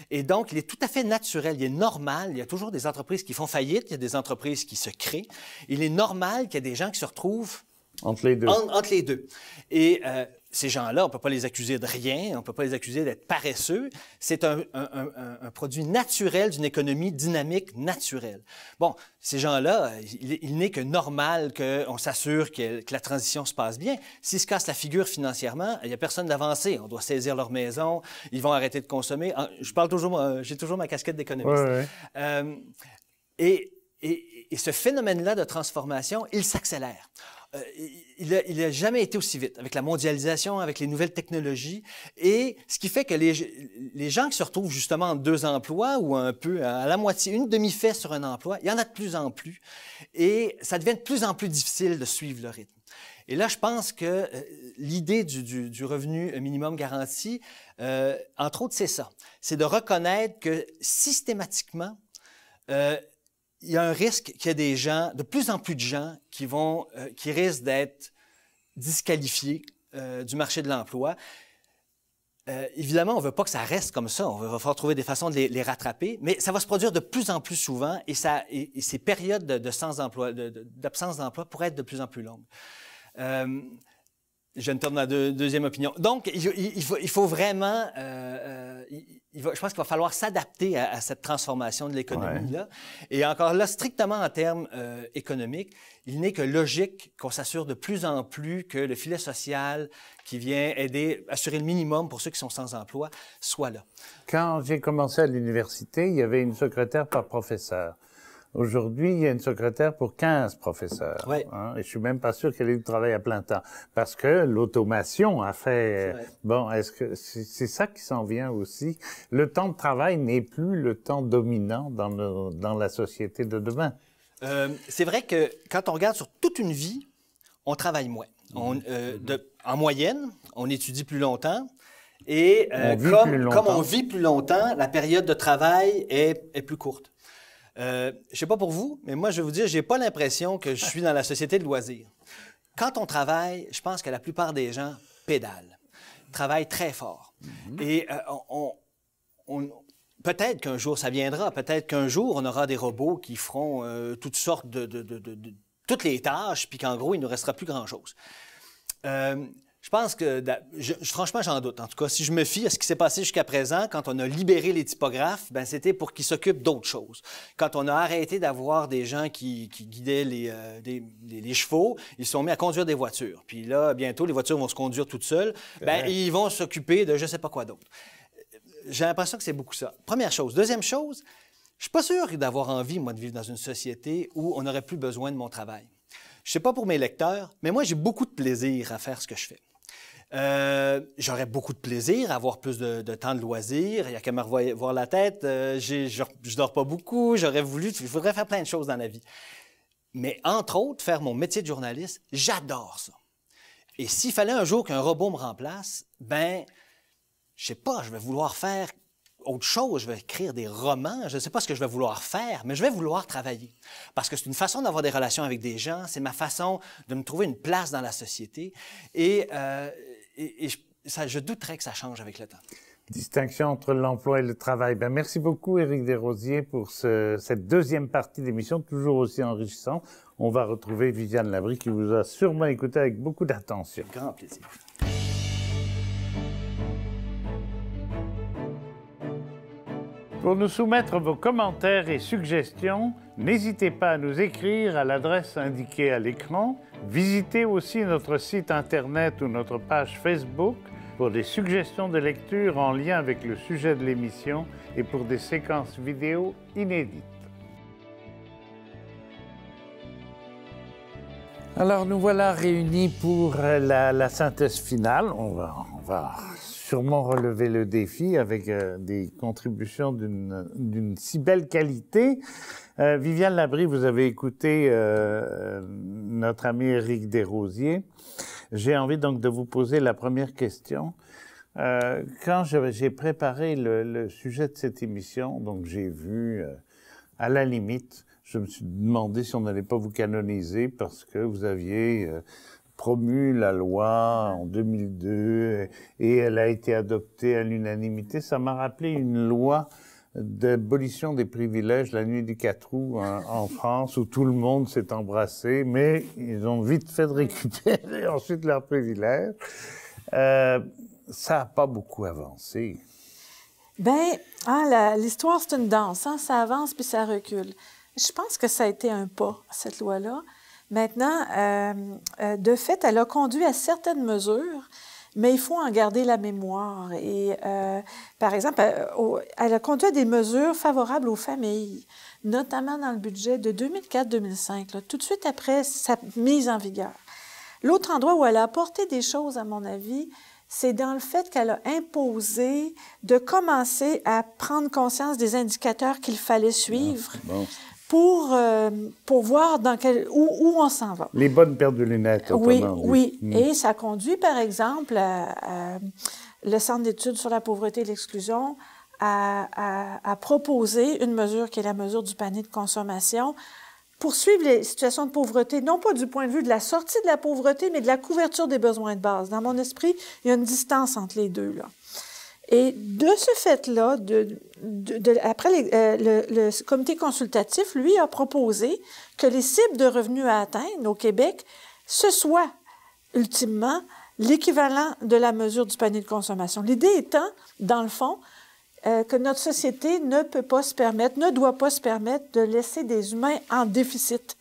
Et donc, il est tout à fait naturel, il est normal, il y a toujours des entreprises qui font faillite, il y a des entreprises qui se créent. Il est normal qu'il y ait des gens qui se retrouvent entre les deux. entre les deux. Et ces gens-là, on ne peut pas les accuser de rien, on ne peut pas les accuser d'être paresseux. C'est un, produit naturel d'une économie dynamique naturelle. Bon, ces gens-là, il, n'est que normal qu'on s'assure que, la transition se passe bien. S'ils se cassent la figure financièrement, il n'y a personne d'avancé. On doit saisir leur maison, ils vont arrêter de consommer. Je parle toujours, euh, j'ai toujours ma casquette d'économiste. Euh, et ce phénomène-là de transformation, il s'accélère. Euh, il n'a jamais été aussi vite avec la mondialisation, avec les nouvelles technologies. Et ce qui fait que les, les gens qui se retrouvent justement en deux emplois ou un peu à la moitié, une demi-fait sur un emploi, il y en a de plus en plus. Et ça devient de plus en plus difficile de suivre le rythme. Et là, je pense que euh, l'idée du, du, revenu minimum garanti, euh, entre autres, c'est ça. C'est de reconnaître que systématiquement, il y a un risque qu'il y ait des gens, de plus en plus de gens, qui, vont, euh, qui risquent d'être disqualifiés euh, du marché de l'emploi. Euh, évidemment, on ne veut pas que ça reste comme ça. On va falloir trouver des façons de les, rattraper, mais ça va se produire de plus en plus souvent et, ça, et, ces périodes de, d'absence d'emploi pourraient être de plus en plus longues. je ne tourne la deuxième opinion. Donc, il, faut, il faut, vraiment, je pense qu'il va falloir s'adapter à, cette transformation de l'économie-là. Et encore là, strictement en termes euh, économiques, il n'est que logique qu'on s'assure de plus en plus que le filet social qui vient aider, assurer le minimum pour ceux qui sont sans emploi, soit là. Quand j'ai commencé à l'université, il y avait une secrétaire par professeur. Aujourd'hui, il y a une secrétaire pour 15 professeurs. Hein, et je suis même pas sûr qu'elle ait du travail à plein temps. Parce que l'automation a fait... Euh, bon, est-ce que c'est ça qui s'en vient aussi? Le temps de travail n'est plus le temps dominant dans, dans la société de demain. Euh, c'est vrai que quand on regarde sur toute une vie, on travaille moins. Mmh. Euh, mmh. en moyenne, on étudie plus longtemps. Et comme, on vit plus longtemps, la période de travail est plus courte. Euh, je sais pas pour vous, mais moi, je vais vous dire, j'ai pas l'impression que je suis dans la société de loisirs. Quand on travaille, je pense que la plupart des gens pédalent, travaillent très fort. Mhm. Et euh, on, Peut-être qu'un jour ça viendra, peut-être qu'un jour on aura des robots qui feront euh, toutes sortes de, de, de, toutes les tâches, puis qu'en gros il ne restera plus grand-chose. Euh, je pense que, je, franchement, j'en doute. En tout cas, si je me fie à ce qui s'est passé jusqu'à présent, quand on a libéré les typographes, ben, c'était pour qu'ils s'occupent d'autres choses. Quand on a arrêté d'avoir des gens qui, guidaient euh, les, chevaux, ils sont mis à conduire des voitures. Puis là, bientôt, les voitures vont se conduire toutes seules. Ben, ils vont s'occuper de je sais pas quoi d'autre. Euh, j'ai l'impression que c'est beaucoup ça. Première chose. Deuxième chose, je suis pas sûr d'avoir envie, moi, de vivre dans une société où on n'aurait plus besoin de mon travail. Je sais pas pour mes lecteurs, mais moi, j'ai beaucoup de plaisir à faire ce que je fais. Euh, j'aurais beaucoup de plaisir à avoir plus de, temps de loisirs. Il n'y a qu'à me revoir la tête. Euh, je ne dors pas beaucoup. J'aurais voulu. Il faudrait faire plein de choses dans la vie. Mais entre autres, faire mon métier de journaliste, j'adore ça. Et s'il fallait un jour qu'un robot me remplace, ben, je sais pas, je vais vouloir faire autre chose, je vais écrire des romans, je ne sais pas ce que je vais vouloir faire, mais je vais vouloir travailler. Parce que c'est une façon d'avoir des relations avec des gens, c'est ma façon de me trouver une place dans la société. Et euh, et, je, douterais que ça change avec le temps. Distinction entre l'emploi et le travail. Ben, merci beaucoup, Éric Desrosiers, pour cette deuxième partie d'émission, toujours aussi enrichissante. On va retrouver Viviane Labrie, qui vous a sûrement écouté avec beaucoup d'attention. Grand plaisir. Pour nous soumettre vos commentaires et suggestions, n'hésitez pas à nous écrire à l'adresse indiquée à l'écran. Visitez aussi notre site Internet ou notre page Facebook pour des suggestions de lecture en lien avec le sujet de l'émission et pour des séquences vidéo inédites. Alors nous voilà réunis pour la, synthèse finale. On va, on va sûrement relevé le défi avec euh, des contributions d'une si belle qualité. Euh, Viviane Labrie, vous avez écouté euh, notre ami Éric Desrosiers. J'ai envie donc de vous poser la première question. quand j'ai préparé le, le, sujet de cette émission, donc j'ai vu à la limite, je me suis demandé si on n'allait pas vous canoniser parce que vous aviez promue la loi en 2002 et elle a été adoptée à l'unanimité. Ça m'a rappelé une loi d'abolition des privilèges la nuit du 4 août hein, en France où tout le monde s'est embrassé, mais ils ont vite fait de récupérer ensuite leurs privilèges. Euh, ça n'a pas beaucoup avancé. Ben, ah, l'histoire, c'est une danse. Hein. Ça avance puis ça recule. Je pense que ça a été un pas, cette loi-là. Maintenant, euh, euh, de fait, elle a conduit à certaines mesures, mais il faut en garder la mémoire. Et euh, par exemple, elle a conduit à des mesures favorables aux familles, notamment dans le budget de 2004-2005, tout de suite après sa mise en vigueur. L'autre endroit où elle a apporté des choses, à mon avis, c'est dans le fait qu'elle a imposé de commencer à prendre conscience des indicateurs qu'il fallait ah, suivre. bon pour, euh, pour voir dans quel, où, où on s'en va. Les bonnes paires de lunettes. Oui, oui. Mm. Et ça conduit, par exemple, le Centre d'études sur la pauvreté et l'exclusion à, à, proposer une mesure qui est la mesure du panier de consommation pour suivre les situations de pauvreté, non pas du point de vue de la sortie de la pauvreté, mais de la couverture des besoins de base. Dans mon esprit, il y a une distance entre les deux. Là. Et de ce fait-là, après euh, le, comité consultatif, lui, a proposé que les cibles de revenus à atteindre au Québec, ce soit ultimement l'équivalent de la mesure du panier de consommation. L'idée étant, dans le fond, euh, que notre société ne peut pas se permettre, ne doit pas se permettre de laisser des humains en déficit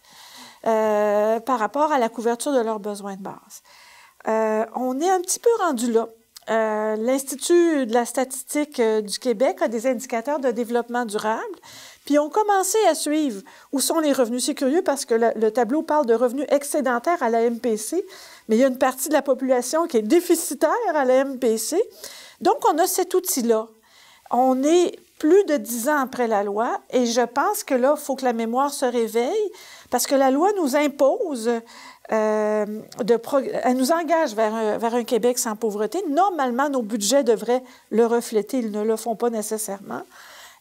euh, par rapport à la couverture de leurs besoins de base. on est un petit peu rendu là. Euh, L'Institut de la statistique euh, du Québec a des indicateurs de développement durable. Puis on commencé à suivre où sont les revenus. C'est curieux parce que le, le, tableau parle de revenus excédentaires à la MPC, mais il y a une partie de la population qui est déficitaire à la MPC. Donc on a cet outil-là. On est plus de dix ans après la loi et je pense que là, il faut que la mémoire se réveille parce que la loi nous impose euh, elle nous engage vers un, vers un, Québec sans pauvreté. Normalement, nos budgets devraient le refléter, ils ne le font pas nécessairement.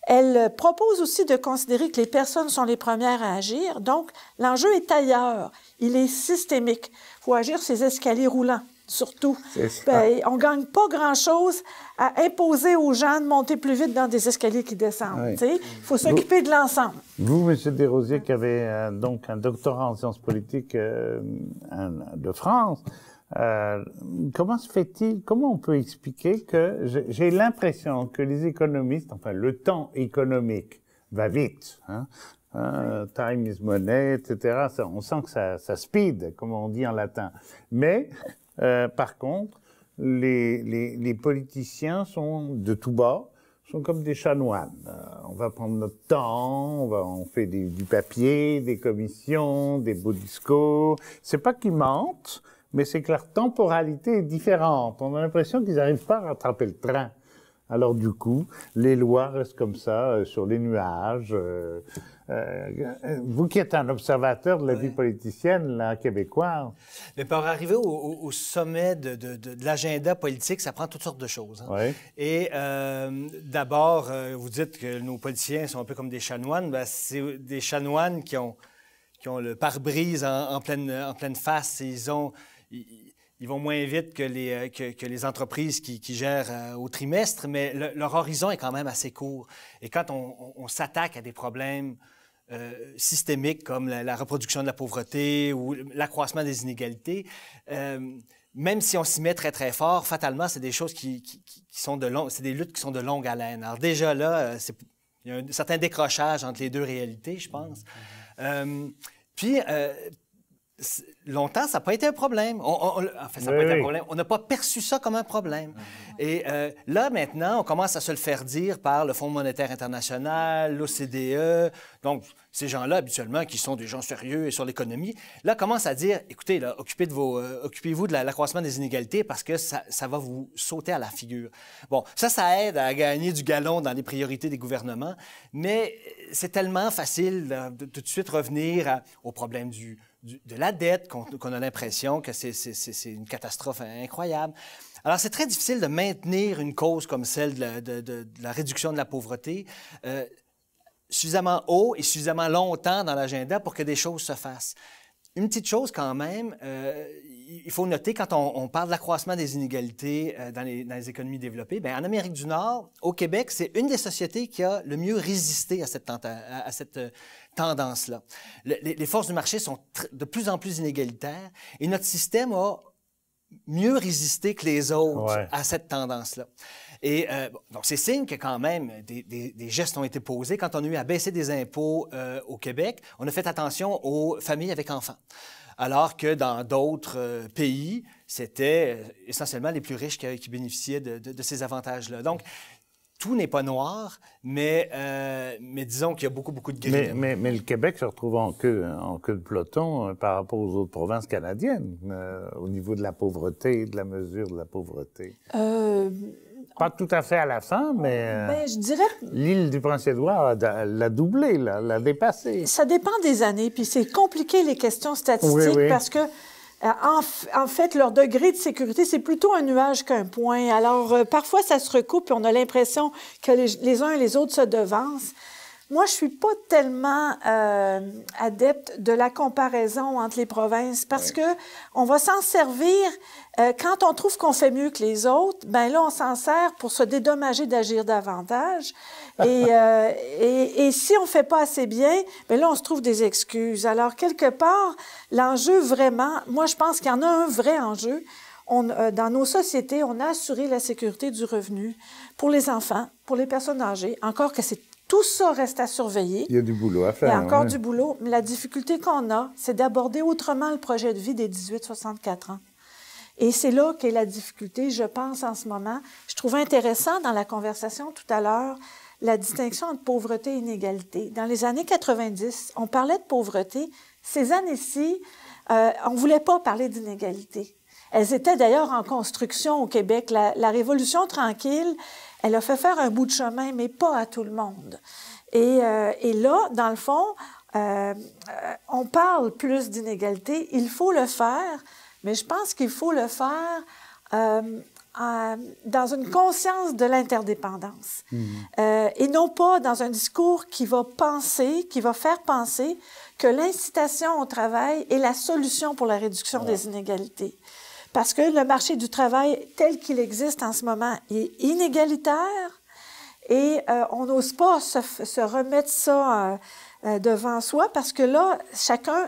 Elle propose aussi de considérer que les personnes sont les premières à agir, donc l'enjeu est ailleurs, il est systémique. Il faut agir ces escaliers roulants surtout. Ben, on ne gagne pas grand-chose à imposer aux gens de monter plus vite dans des escaliers qui descendent. Il faut s'occuper de l'ensemble. Vous, M. Desrosiers, qui avez euh, donc un doctorat en sciences politiques euh, de France, euh, comment se fait-il, comment on peut expliquer que j'ai l'impression que les économistes, enfin le temps économique va vite, hein, hein, time is money, etc. on sent que ça, ça speed, comme on dit en latin. Mais euh, par contre, les, politiciens sont de tout bas, sont comme des chanoines. Euh, on va prendre notre temps, on, va, on fait du papier, des commissions, des beaux discours. C'est pas qu'ils mentent, mais c'est que leur temporalité est différente. On a l'impression qu'ils n'arrivent pas à rattraper le train. Alors du coup, les lois restent comme ça euh, sur les nuages. Euh, vous qui êtes un observateur de la vie politicienne en Québécois... Mais pour arriver au, sommet de, l'agenda politique, ça prend toutes sortes de choses. Hein. Et euh, d'abord, euh, vous dites que nos politiciens sont un peu comme des chanoines. Ben, c'est des chanoines qui ont, qui ont le pare-brise en, pleine, en pleine face. ils ont, ils vont moins vite que les, euh, que, les entreprises qui, gèrent euh, au trimestre, mais leur horizon est quand même assez court. Et quand on, s'attaque à des problèmes euh, systémiques comme la, reproduction de la pauvreté ou l'accroissement des inégalités, même si on s'y met très, très fort, fatalement, c'est des choses qui, sont de longues... c'est des luttes qui sont de longue haleine. Alors déjà là, il y a un certain décrochage entre les deux réalités, je pense. Mmh. Puis, euh, longtemps, ça n'a pas été un problème. On, ça n'a pas été un problème. On n'a pas perçu ça comme un problème. Mm-hmm. Et euh, là, maintenant, on commence à se le faire dire par le Fonds monétaire international, l'OCDE. Donc, ces gens-là, habituellement, qui sont des gens sérieux et sur l'économie, là, commencent à dire, écoutez, occupez euh, occupez-vous de l'accroissement des inégalités parce que ça, va vous sauter à la figure. Bon, ça, ça aide à gagner du galon dans les priorités des gouvernements, mais c'est tellement facile de, tout de suite revenir au problème du de la dette, qu'on a l'impression que c'est une catastrophe incroyable. Alors, c'est très difficile de maintenir une cause comme celle de la, réduction de la pauvreté euh, suffisamment haut et suffisamment longtemps dans l'agenda pour que des choses se fassent. Une petite chose quand même, euh, il faut noter quand on, parle de l'accroissement des inégalités euh, dans, les, dans, les, économies développées, ben, en Amérique du Nord, au Québec, c'est une des sociétés qui a le mieux résisté à cette, euh, tendance-là. les, forces du marché sont de plus en plus inégalitaires et notre système a mieux résisté que les autres à cette tendance-là. Et euh, donc, c'est signe que quand même des, gestes ont été posés. Quand on a eu à baisser des impôts euh, au Québec, on a fait attention aux familles avec enfants. Alors que dans d'autres euh, pays, c'était essentiellement les plus riches qui, bénéficiaient de, ces avantages-là. Donc, tout n'est pas noir, mais, mais disons qu'il y a beaucoup, beaucoup de gris. Mais, mais, le Québec se retrouve en queue, en de peloton par rapport aux autres provinces canadiennes au niveau de la pauvreté, de la mesure de la pauvreté. Pas tout à fait à la fin, mais. Euh, ben, je dirais. L'île du Prince-Édouard l'a doublée, l'a dépassée. Ça dépend des années, puis c'est compliqué les questions statistiques parce que. Euh, en, fait, leur degré de sécurité, c'est plutôt un nuage qu'un point. Alors, euh, parfois, ça se recoupe et on a l'impression que les, les, uns et les autres se devancent. Moi, je suis pas tellement euh, adepte de la comparaison entre les provinces parce qu'on que on va s'en servir euh, quand on trouve qu'on fait mieux que les autres. Ben là, on s'en sert pour se dédommager d'agir davantage. Euh, et, et, si on fait pas assez bien, ben là, on se trouve des excuses. Alors quelque part, l'enjeu vraiment, moi, je pense qu'il y en a un vrai enjeu. On, dans nos sociétés, on a assuré la sécurité du revenu pour les enfants, pour les personnes âgées, encore que c'est tout ça reste à surveiller. Il y a du boulot à faire. Il y a encore du boulot. Mais la difficulté qu'on a, c'est d'aborder autrement le projet de vie des 18-64 ans. Et c'est là qu'est la difficulté, je pense, en ce moment. Je trouve intéressant dans la conversation tout à l'heure la distinction entre pauvreté et inégalité. Dans les années 90, on parlait de pauvreté. Ces années-ci, euh, on ne voulait pas parler d'inégalité. Elles étaient d'ailleurs en construction au Québec. la Révolution tranquille elle a fait faire un bout de chemin, mais pas à tout le monde. Et, euh, là, dans le fond, euh, euh, on parle plus d'inégalité. Il faut le faire, mais je pense qu'il faut le faire dans une conscience de l'interdépendance mmh. et non pas dans un discours qui va penser, qui va faire penser que l'incitation au travail est la solution pour la réduction des inégalités parce que le marché du travail tel qu'il existe en ce moment est inégalitaire et euh, on n'ose pas se, remettre ça euh, euh, devant soi parce que là, chacun,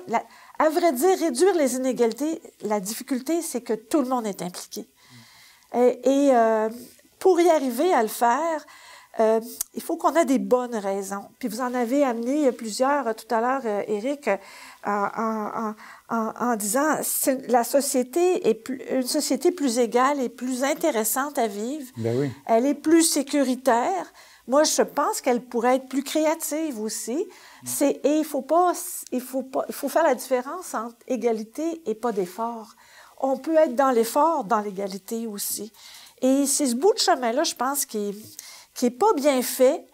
à vrai dire, réduire les inégalités, la difficulté, c'est que tout le monde est impliqué. Mm. Et, pour y arriver à le faire, il faut qu'on ait des bonnes raisons. Puis vous en avez amené plusieurs tout à l'heure, Eric, en, disant la société est plus, une société plus égale et plus intéressante à vivre. Ben Elle est plus sécuritaire. Moi, je pense qu'elle pourrait être plus créative aussi. C'est et il faut pas, il faut pas, il faut faire la différence entre égalité et pas d'effort. On peut être dans l'effort, dans l'égalité aussi. Et c'est ce bout de chemin-là, je pense, qui qui est pas bien fait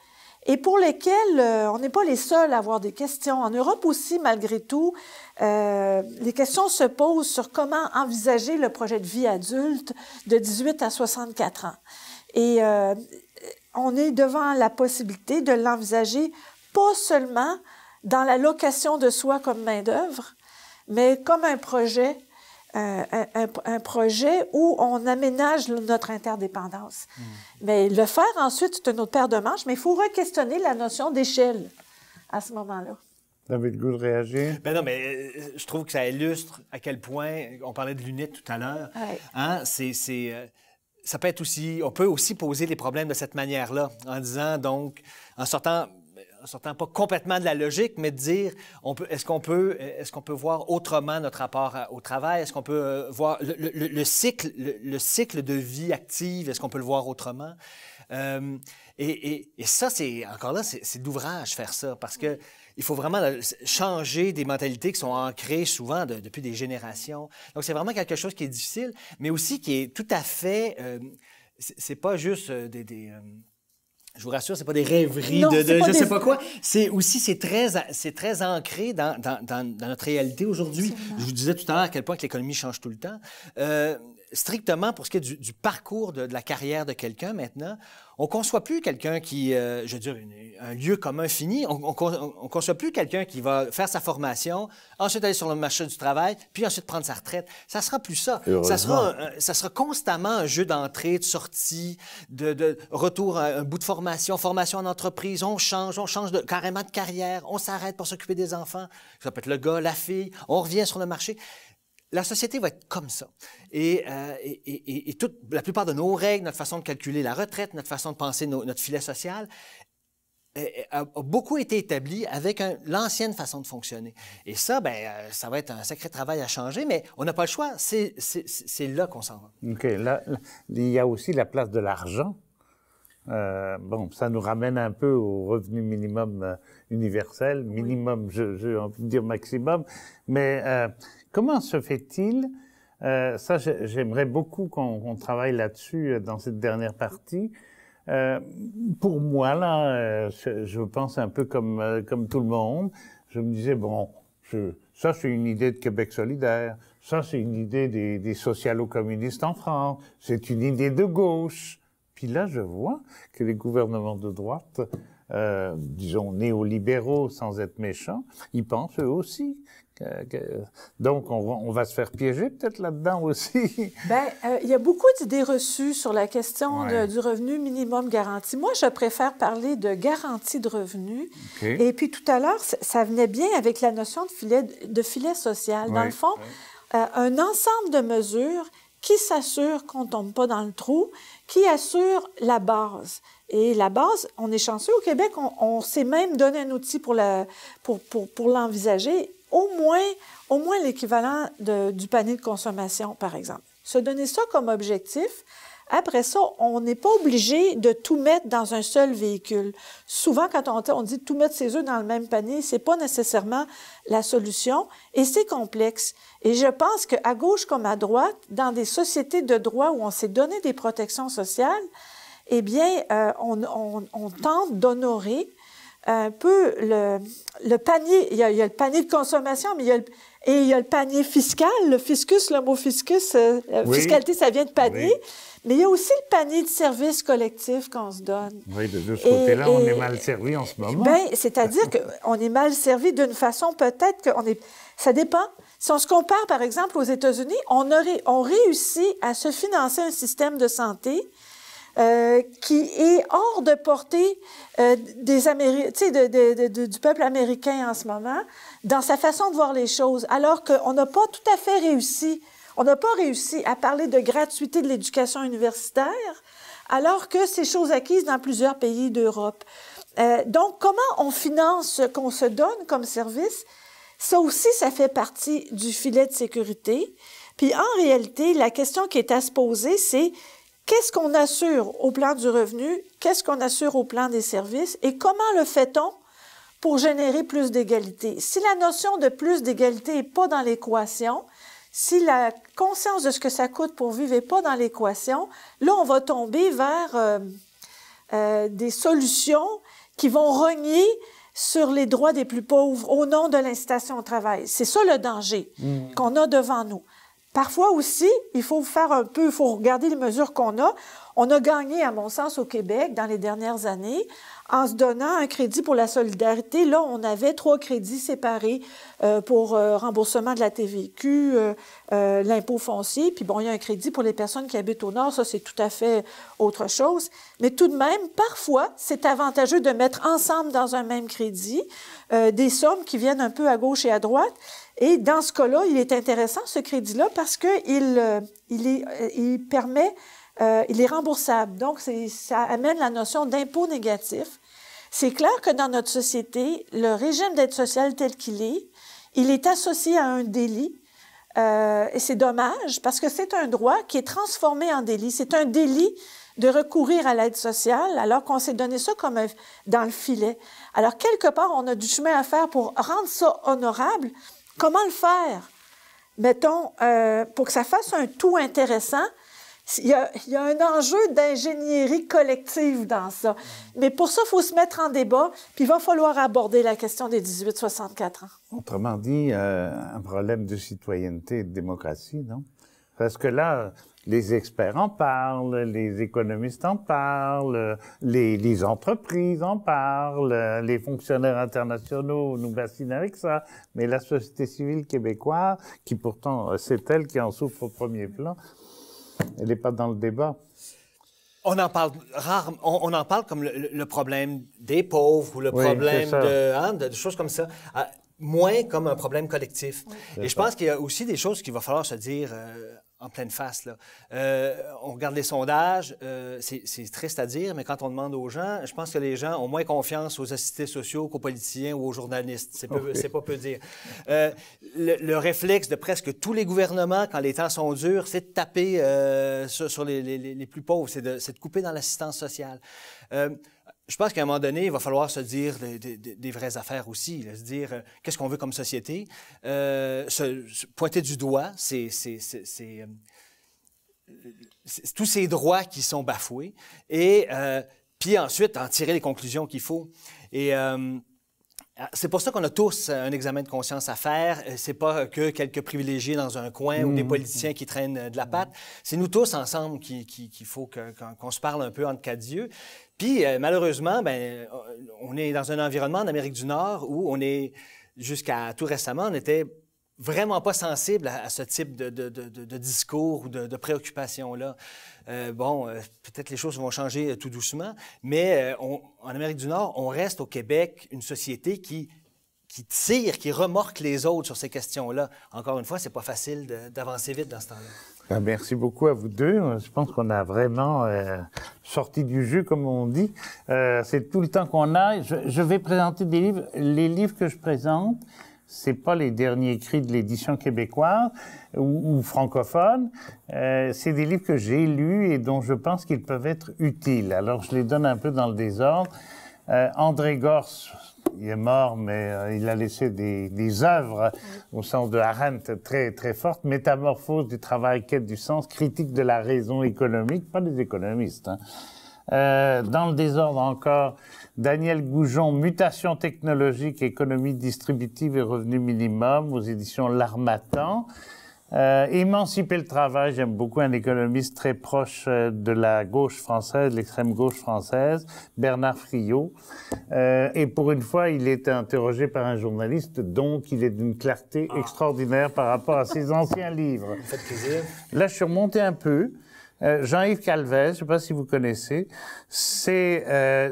et pour lesquels euh, on n'est pas les seuls à avoir des questions. En Europe aussi, malgré tout, euh, les questions se posent sur comment envisager le projet de vie adulte de 18 à 64 ans. Et euh, on est devant la possibilité de l'envisager pas seulement dans la location de soi comme main-d'œuvre, mais comme un projet euh, un, projet où on aménage notre interdépendance. Hmm. Mais le faire ensuite, c'est une autre paire de manches, mais il faut re-questionner la notion d'échelle à ce moment-là. Vous avez le goût de réagir? Ben non, mais euh, je trouve que ça illustre à quel point, on parlait de l'unité tout à l'heure, hein, c'est euh, ça peut être aussi, on peut aussi poser les problèmes de cette manière-là, en disant donc, en sortant sortant pas complètement de la logique, mais de dire est-ce qu'on peut, est qu'on peut voir autrement notre rapport au travail? Est-ce qu'on peut euh, voir le, le, le cycle, le, cycle de vie active, est-ce qu'on peut le voir autrement? Euh, et, et, ça, c'est encore là, c'est d'ouvrage faire ça, parce que il faut vraiment changer des mentalités qui sont ancrées souvent depuis des générations. Donc, c'est vraiment quelque chose qui est difficile, mais aussi qui est tout à fait. Euh, c'est pas juste des je vous rassure, c'est pas des rêveries de, je ne sais pas quoi. C'est aussi, c'est très, c'est très ancré dans, dans, notre réalité aujourd'hui. Je vous disais tout à l'heure à quel point l'économie change tout le temps. Euh, strictement pour ce qui est du, parcours de, la carrière de quelqu'un maintenant, on ne conçoit plus quelqu'un qui, euh, je veux dire, un lieu commun fini, on, ne conçoit plus quelqu'un qui va faire sa formation, ensuite aller sur le marché du travail, puis ensuite prendre sa retraite. Ça sera plus ça. Ça sera, ça sera constamment un jeu d'entrée, de sortie, de, retour à un bout de formation, formation en entreprise, on change, on change de, carrément de carrière, on s'arrête pour s'occuper des enfants. Ça peut être le gars, la fille, on revient sur le marché la société va être comme ça. Et, euh, toute, la plupart de nos règles, notre façon de calculer la retraite, notre façon de penser notre filet social, eh, eh, a, beaucoup été établi avec l'ancienne façon de fonctionner. Et ça, ben, euh, ça va être un sacré travail à changer, mais on n'a pas le choix. C'est là qu'on s'en va. OK. Là, il y a aussi la place de l'argent. Euh, bon, ça nous ramène un peu au revenu minimum universel, minimum, je, je, dire maximum, mais Comment se fait-il euh, ça, j'aimerais beaucoup qu'on travaille là-dessus euh, dans cette dernière partie. Euh, pour moi, là, je, pense un peu comme, comme tout le monde. Je me disais, bon, ça, c'est une idée de Québec solidaire. Ça, c'est une idée des, des socialo-communistes en France. C'est une idée de gauche. Puis là, je vois que les gouvernements de droite, euh, disons néolibéraux sans être méchants, ils pensent eux aussi donc, on va, se faire piéger peut-être là-dedans aussi. Bien, euh, il y a beaucoup d'idées reçues sur la question du revenu minimum garanti. Moi, je préfère parler de garantie de revenu. Et puis, tout à l'heure, ça venait bien avec la notion de filet, de social. Dans le fond, euh, un ensemble de mesures qui s'assurent qu'on ne tombe pas dans le trou, qui assure la base. Et la base, on est chanceux au Québec, on, s'est même donné un outil pour l'envisager au moins, au moins l'équivalent du panier de consommation, par exemple. Se donner ça comme objectif, après ça, on n'est pas obligé de tout mettre dans un seul véhicule. Souvent, quand on, on dit tout mettre ses œufs dans le même panier, c'est pas nécessairement la solution et c'est complexe. Et je pense qu'à gauche comme à droite, dans des sociétés de droit où on s'est donné des protections sociales, eh bien, euh, on, on, tente d'honorer un peu le, le panier, il y, a, le panier de consommation, mais il y a et il y a le panier fiscal, le fiscus, le mot fiscus, euh, euh, fiscalité, ça vient de panier. Mais il y a aussi le panier de services collectifs qu'on se donne. Oui, de, ce côté-là, on est mal servi en ce moment. Ben, c'est-à-dire qu'on est mal servi d'une façon peut-être qu'on est. Ça dépend. Si on se compare, par exemple, aux États-Unis, on, aurait, on réussit à se financer un système de santé euh, qui est hors de portée euh, des Améri du peuple américain en ce moment, dans sa façon de voir les choses, alors qu'on n'a pas tout à fait réussi, on n'a pas réussi à parler de gratuité de l'éducation universitaire, alors que c'est chose acquise dans plusieurs pays d'Europe. Euh, donc, comment on finance ce qu'on se donne comme service? Ça aussi, ça fait partie du filet de sécurité. Puis en réalité, la question qui est à se poser, c'est Qu'est-ce qu'on assure au plan du revenu? Qu'est-ce qu'on assure au plan des services? Et comment le fait-on pour générer plus d'égalité? Si la notion de plus d'égalité n'est pas dans l'équation, si la conscience de ce que ça coûte pour vivre n'est pas dans l'équation, là, on va tomber vers euh, euh, des solutions qui vont renier sur les droits des plus pauvres au nom de l'incitation au travail. C'est ça le danger mmh. qu'on a devant nous. Parfois aussi, il faut faire un peu, il faut regarder les mesures qu'on a. On a gagné, à mon sens, au Québec dans les dernières années en se donnant un crédit pour la solidarité. Là, on avait trois crédits séparés euh, pour euh, remboursement de la TVQ, euh, l'impôt foncier, puis bon, il y a un crédit pour les personnes qui habitent au nord. Ça, c'est tout à fait autre chose. Mais tout de même, parfois, c'est avantageux de mettre ensemble dans un même crédit des sommes qui viennent un peu à gauche et à droite. Et dans ce cas-là, il est intéressant ce crédit-là parce que il, euh, il, est, euh, permet, euh, il est remboursable. Donc, ça amène la notion d'impôt négatif. C'est clair que dans notre société, le régime d'aide sociale tel qu'il est, il est associé à un délit. et c'est dommage parce que c'est un droit qui est transformé en délit. C'est un délit de recourir à l'aide sociale alors qu'on s'est donné ça comme dans le filet. Alors, quelque part, on a du chemin à faire pour rendre ça honorable Comment le faire? Mettons, euh, pour que ça fasse un tout intéressant, il y, a, un enjeu d'ingénierie collective dans ça. Mais pour ça, il faut se mettre en débat, puis il va falloir aborder la question des 18-64 ans. Autrement dit, euh, un problème de citoyenneté et de démocratie, non? Parce que là, les experts en parlent, les économistes en parlent, les, entreprises en parlent, les fonctionnaires internationaux nous bassinent avec ça, mais la société civile québécoise, qui pourtant euh, c'est elle qui en souffre au premier plan, elle n'est pas dans le débat. On en parle rare, on, en parle comme le, problème des pauvres ou le problème hein, de, choses comme ça. Euh, moins comme un problème collectif. Et je pense qu'il y a aussi des choses qu'il va falloir se dire euh, en pleine face. Là. Euh, on regarde les sondages, euh, c'est triste à dire, mais quand on demande aux gens, je pense que les gens ont moins confiance aux assistés sociaux qu'aux politiciens ou aux journalistes. C'est pas peu dire. Euh, le, réflexe de presque tous les gouvernements, quand les temps sont durs, c'est de taper sur, les, plus pauvres, c'est de, de, couper dans l'assistance sociale je pense qu'à un moment donné, il va falloir se dire des, vraies affaires aussi, se dire euh, qu'est-ce qu'on veut comme société. Euh, se, pointer du doigt, euh, tous ces droits qui sont bafoués, et puis ensuite en tirer les conclusions qu'il faut. Et c'est pour ça qu'on a tous un examen de conscience à faire. C'est pas que quelques privilégiés dans un coin ou des mmh. politiciens qui traînent de la patte. C'est nous tous ensemble qu'il qui, faut qu'on se parle un peu cas quatre Dieu. Puis euh, malheureusement, ben, euh, on est dans un environnement en Amérique du Nord où on est, jusqu'à tout récemment, on n'était vraiment pas sensible à, ce type de, de, de, discours ou de, préoccupations-là. Euh, bon, peut-être les choses vont changer tout doucement, mais en Amérique du Nord, on reste au Québec une société qui qui tire, qui remorque les autres sur ces questions-là. Encore une fois, c'est pas facile d'avancer vite dans ce temps-là. Bah, merci beaucoup à vous deux. Je pense qu'on a vraiment euh, sorti du jus, comme on dit. Euh, c'est tout le temps qu'on a. Je, vais présenter des livres. Les livres que je présente, c'est pas les derniers écrits de l'édition québécoise ou, francophone. Euh, c'est des livres que j'ai lus et dont je pense qu'ils peuvent être utiles. Alors, je les donne un peu dans le désordre. Euh, André Gorce, il est mort, mais euh, il a laissé des, des œuvres au sens de Arendt très très fortes. Métamorphose du travail, quête du sens, critique de la raison économique, pas des économistes. Hein. Euh, dans le désordre encore, Daniel Goujon, Mutation technologique, économie distributive et revenu minimum aux éditions L'Armatan. Euh, émanciper le travail, j'aime beaucoup un économiste très proche euh, de la gauche française, l'extrême gauche française, Bernard Friot. Euh, et pour une fois, il est interrogé par un journaliste, donc il est d'une clarté ah. extraordinaire par rapport à ses anciens livres. Là, je suis remonté un peu. Euh, Jean-Yves Calvez, je ne sais pas si vous connaissez, c'est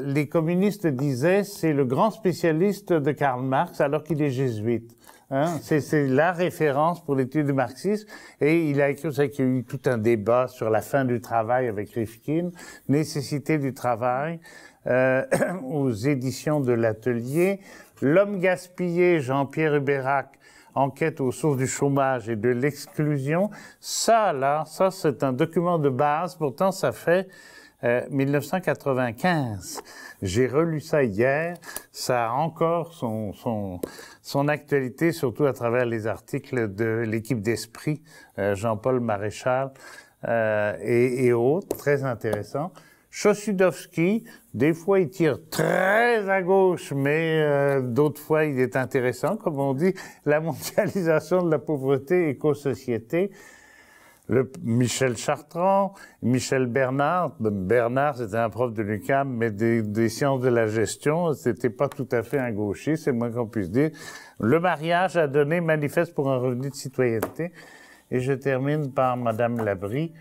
les communistes disaient c'est le grand spécialiste de Karl Marx alors qu'il est jésuite. Hein? C'est la référence pour l'étude du marxisme. Et il a écrit, ça' qu'il y a eu tout un débat sur la fin du travail avec Rifkin, nécessité du travail, euh, aux éditions de l'atelier. L'homme gaspillé, Jean-Pierre Hubérac, enquête aux sources du chômage et de l'exclusion. Ça, là, ça, c'est un document de base. Pourtant, ça fait 1995. Euh, J'ai relu ça hier. Ça a encore son, son, son actualité, surtout à travers les articles de l'équipe d'esprit, euh, Jean-Paul Maréchal euh, et, autres, très intéressant. chosudovsky des fois, il tire très à gauche, mais euh, d'autres fois, il est intéressant, comme on dit, la mondialisation de la pauvreté et co société Michel Chartrand, Michel Bernard. Bernard, c'était un prof de l'UQAM, mais des, sciences de la gestion, c'était pas tout à fait un gaucher, c'est moins qu'on puisse dire. Le mariage a donné manifeste pour un revenu de citoyenneté. Et je termine par Madame Labrie.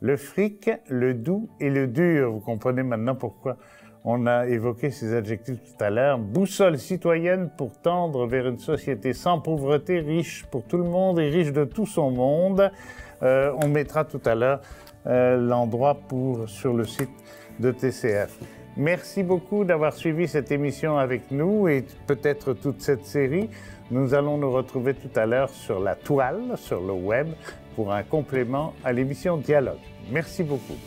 Le fric, le doux et le dur. Vous comprenez maintenant pourquoi on a évoqué ces adjectifs tout à l'heure. Boussole citoyenne pour tendre vers une société sans pauvreté, riche pour tout le monde et riche de tout son monde. Euh, on mettra tout à l'heure euh, l'endroit pour sur le site de TCF. Merci beaucoup d'avoir suivi cette émission avec nous et peut-être toute cette série. Nous allons nous retrouver tout à l'heure sur la toile, sur le web, pour un complément à l'émission Dialogue. Merci beaucoup.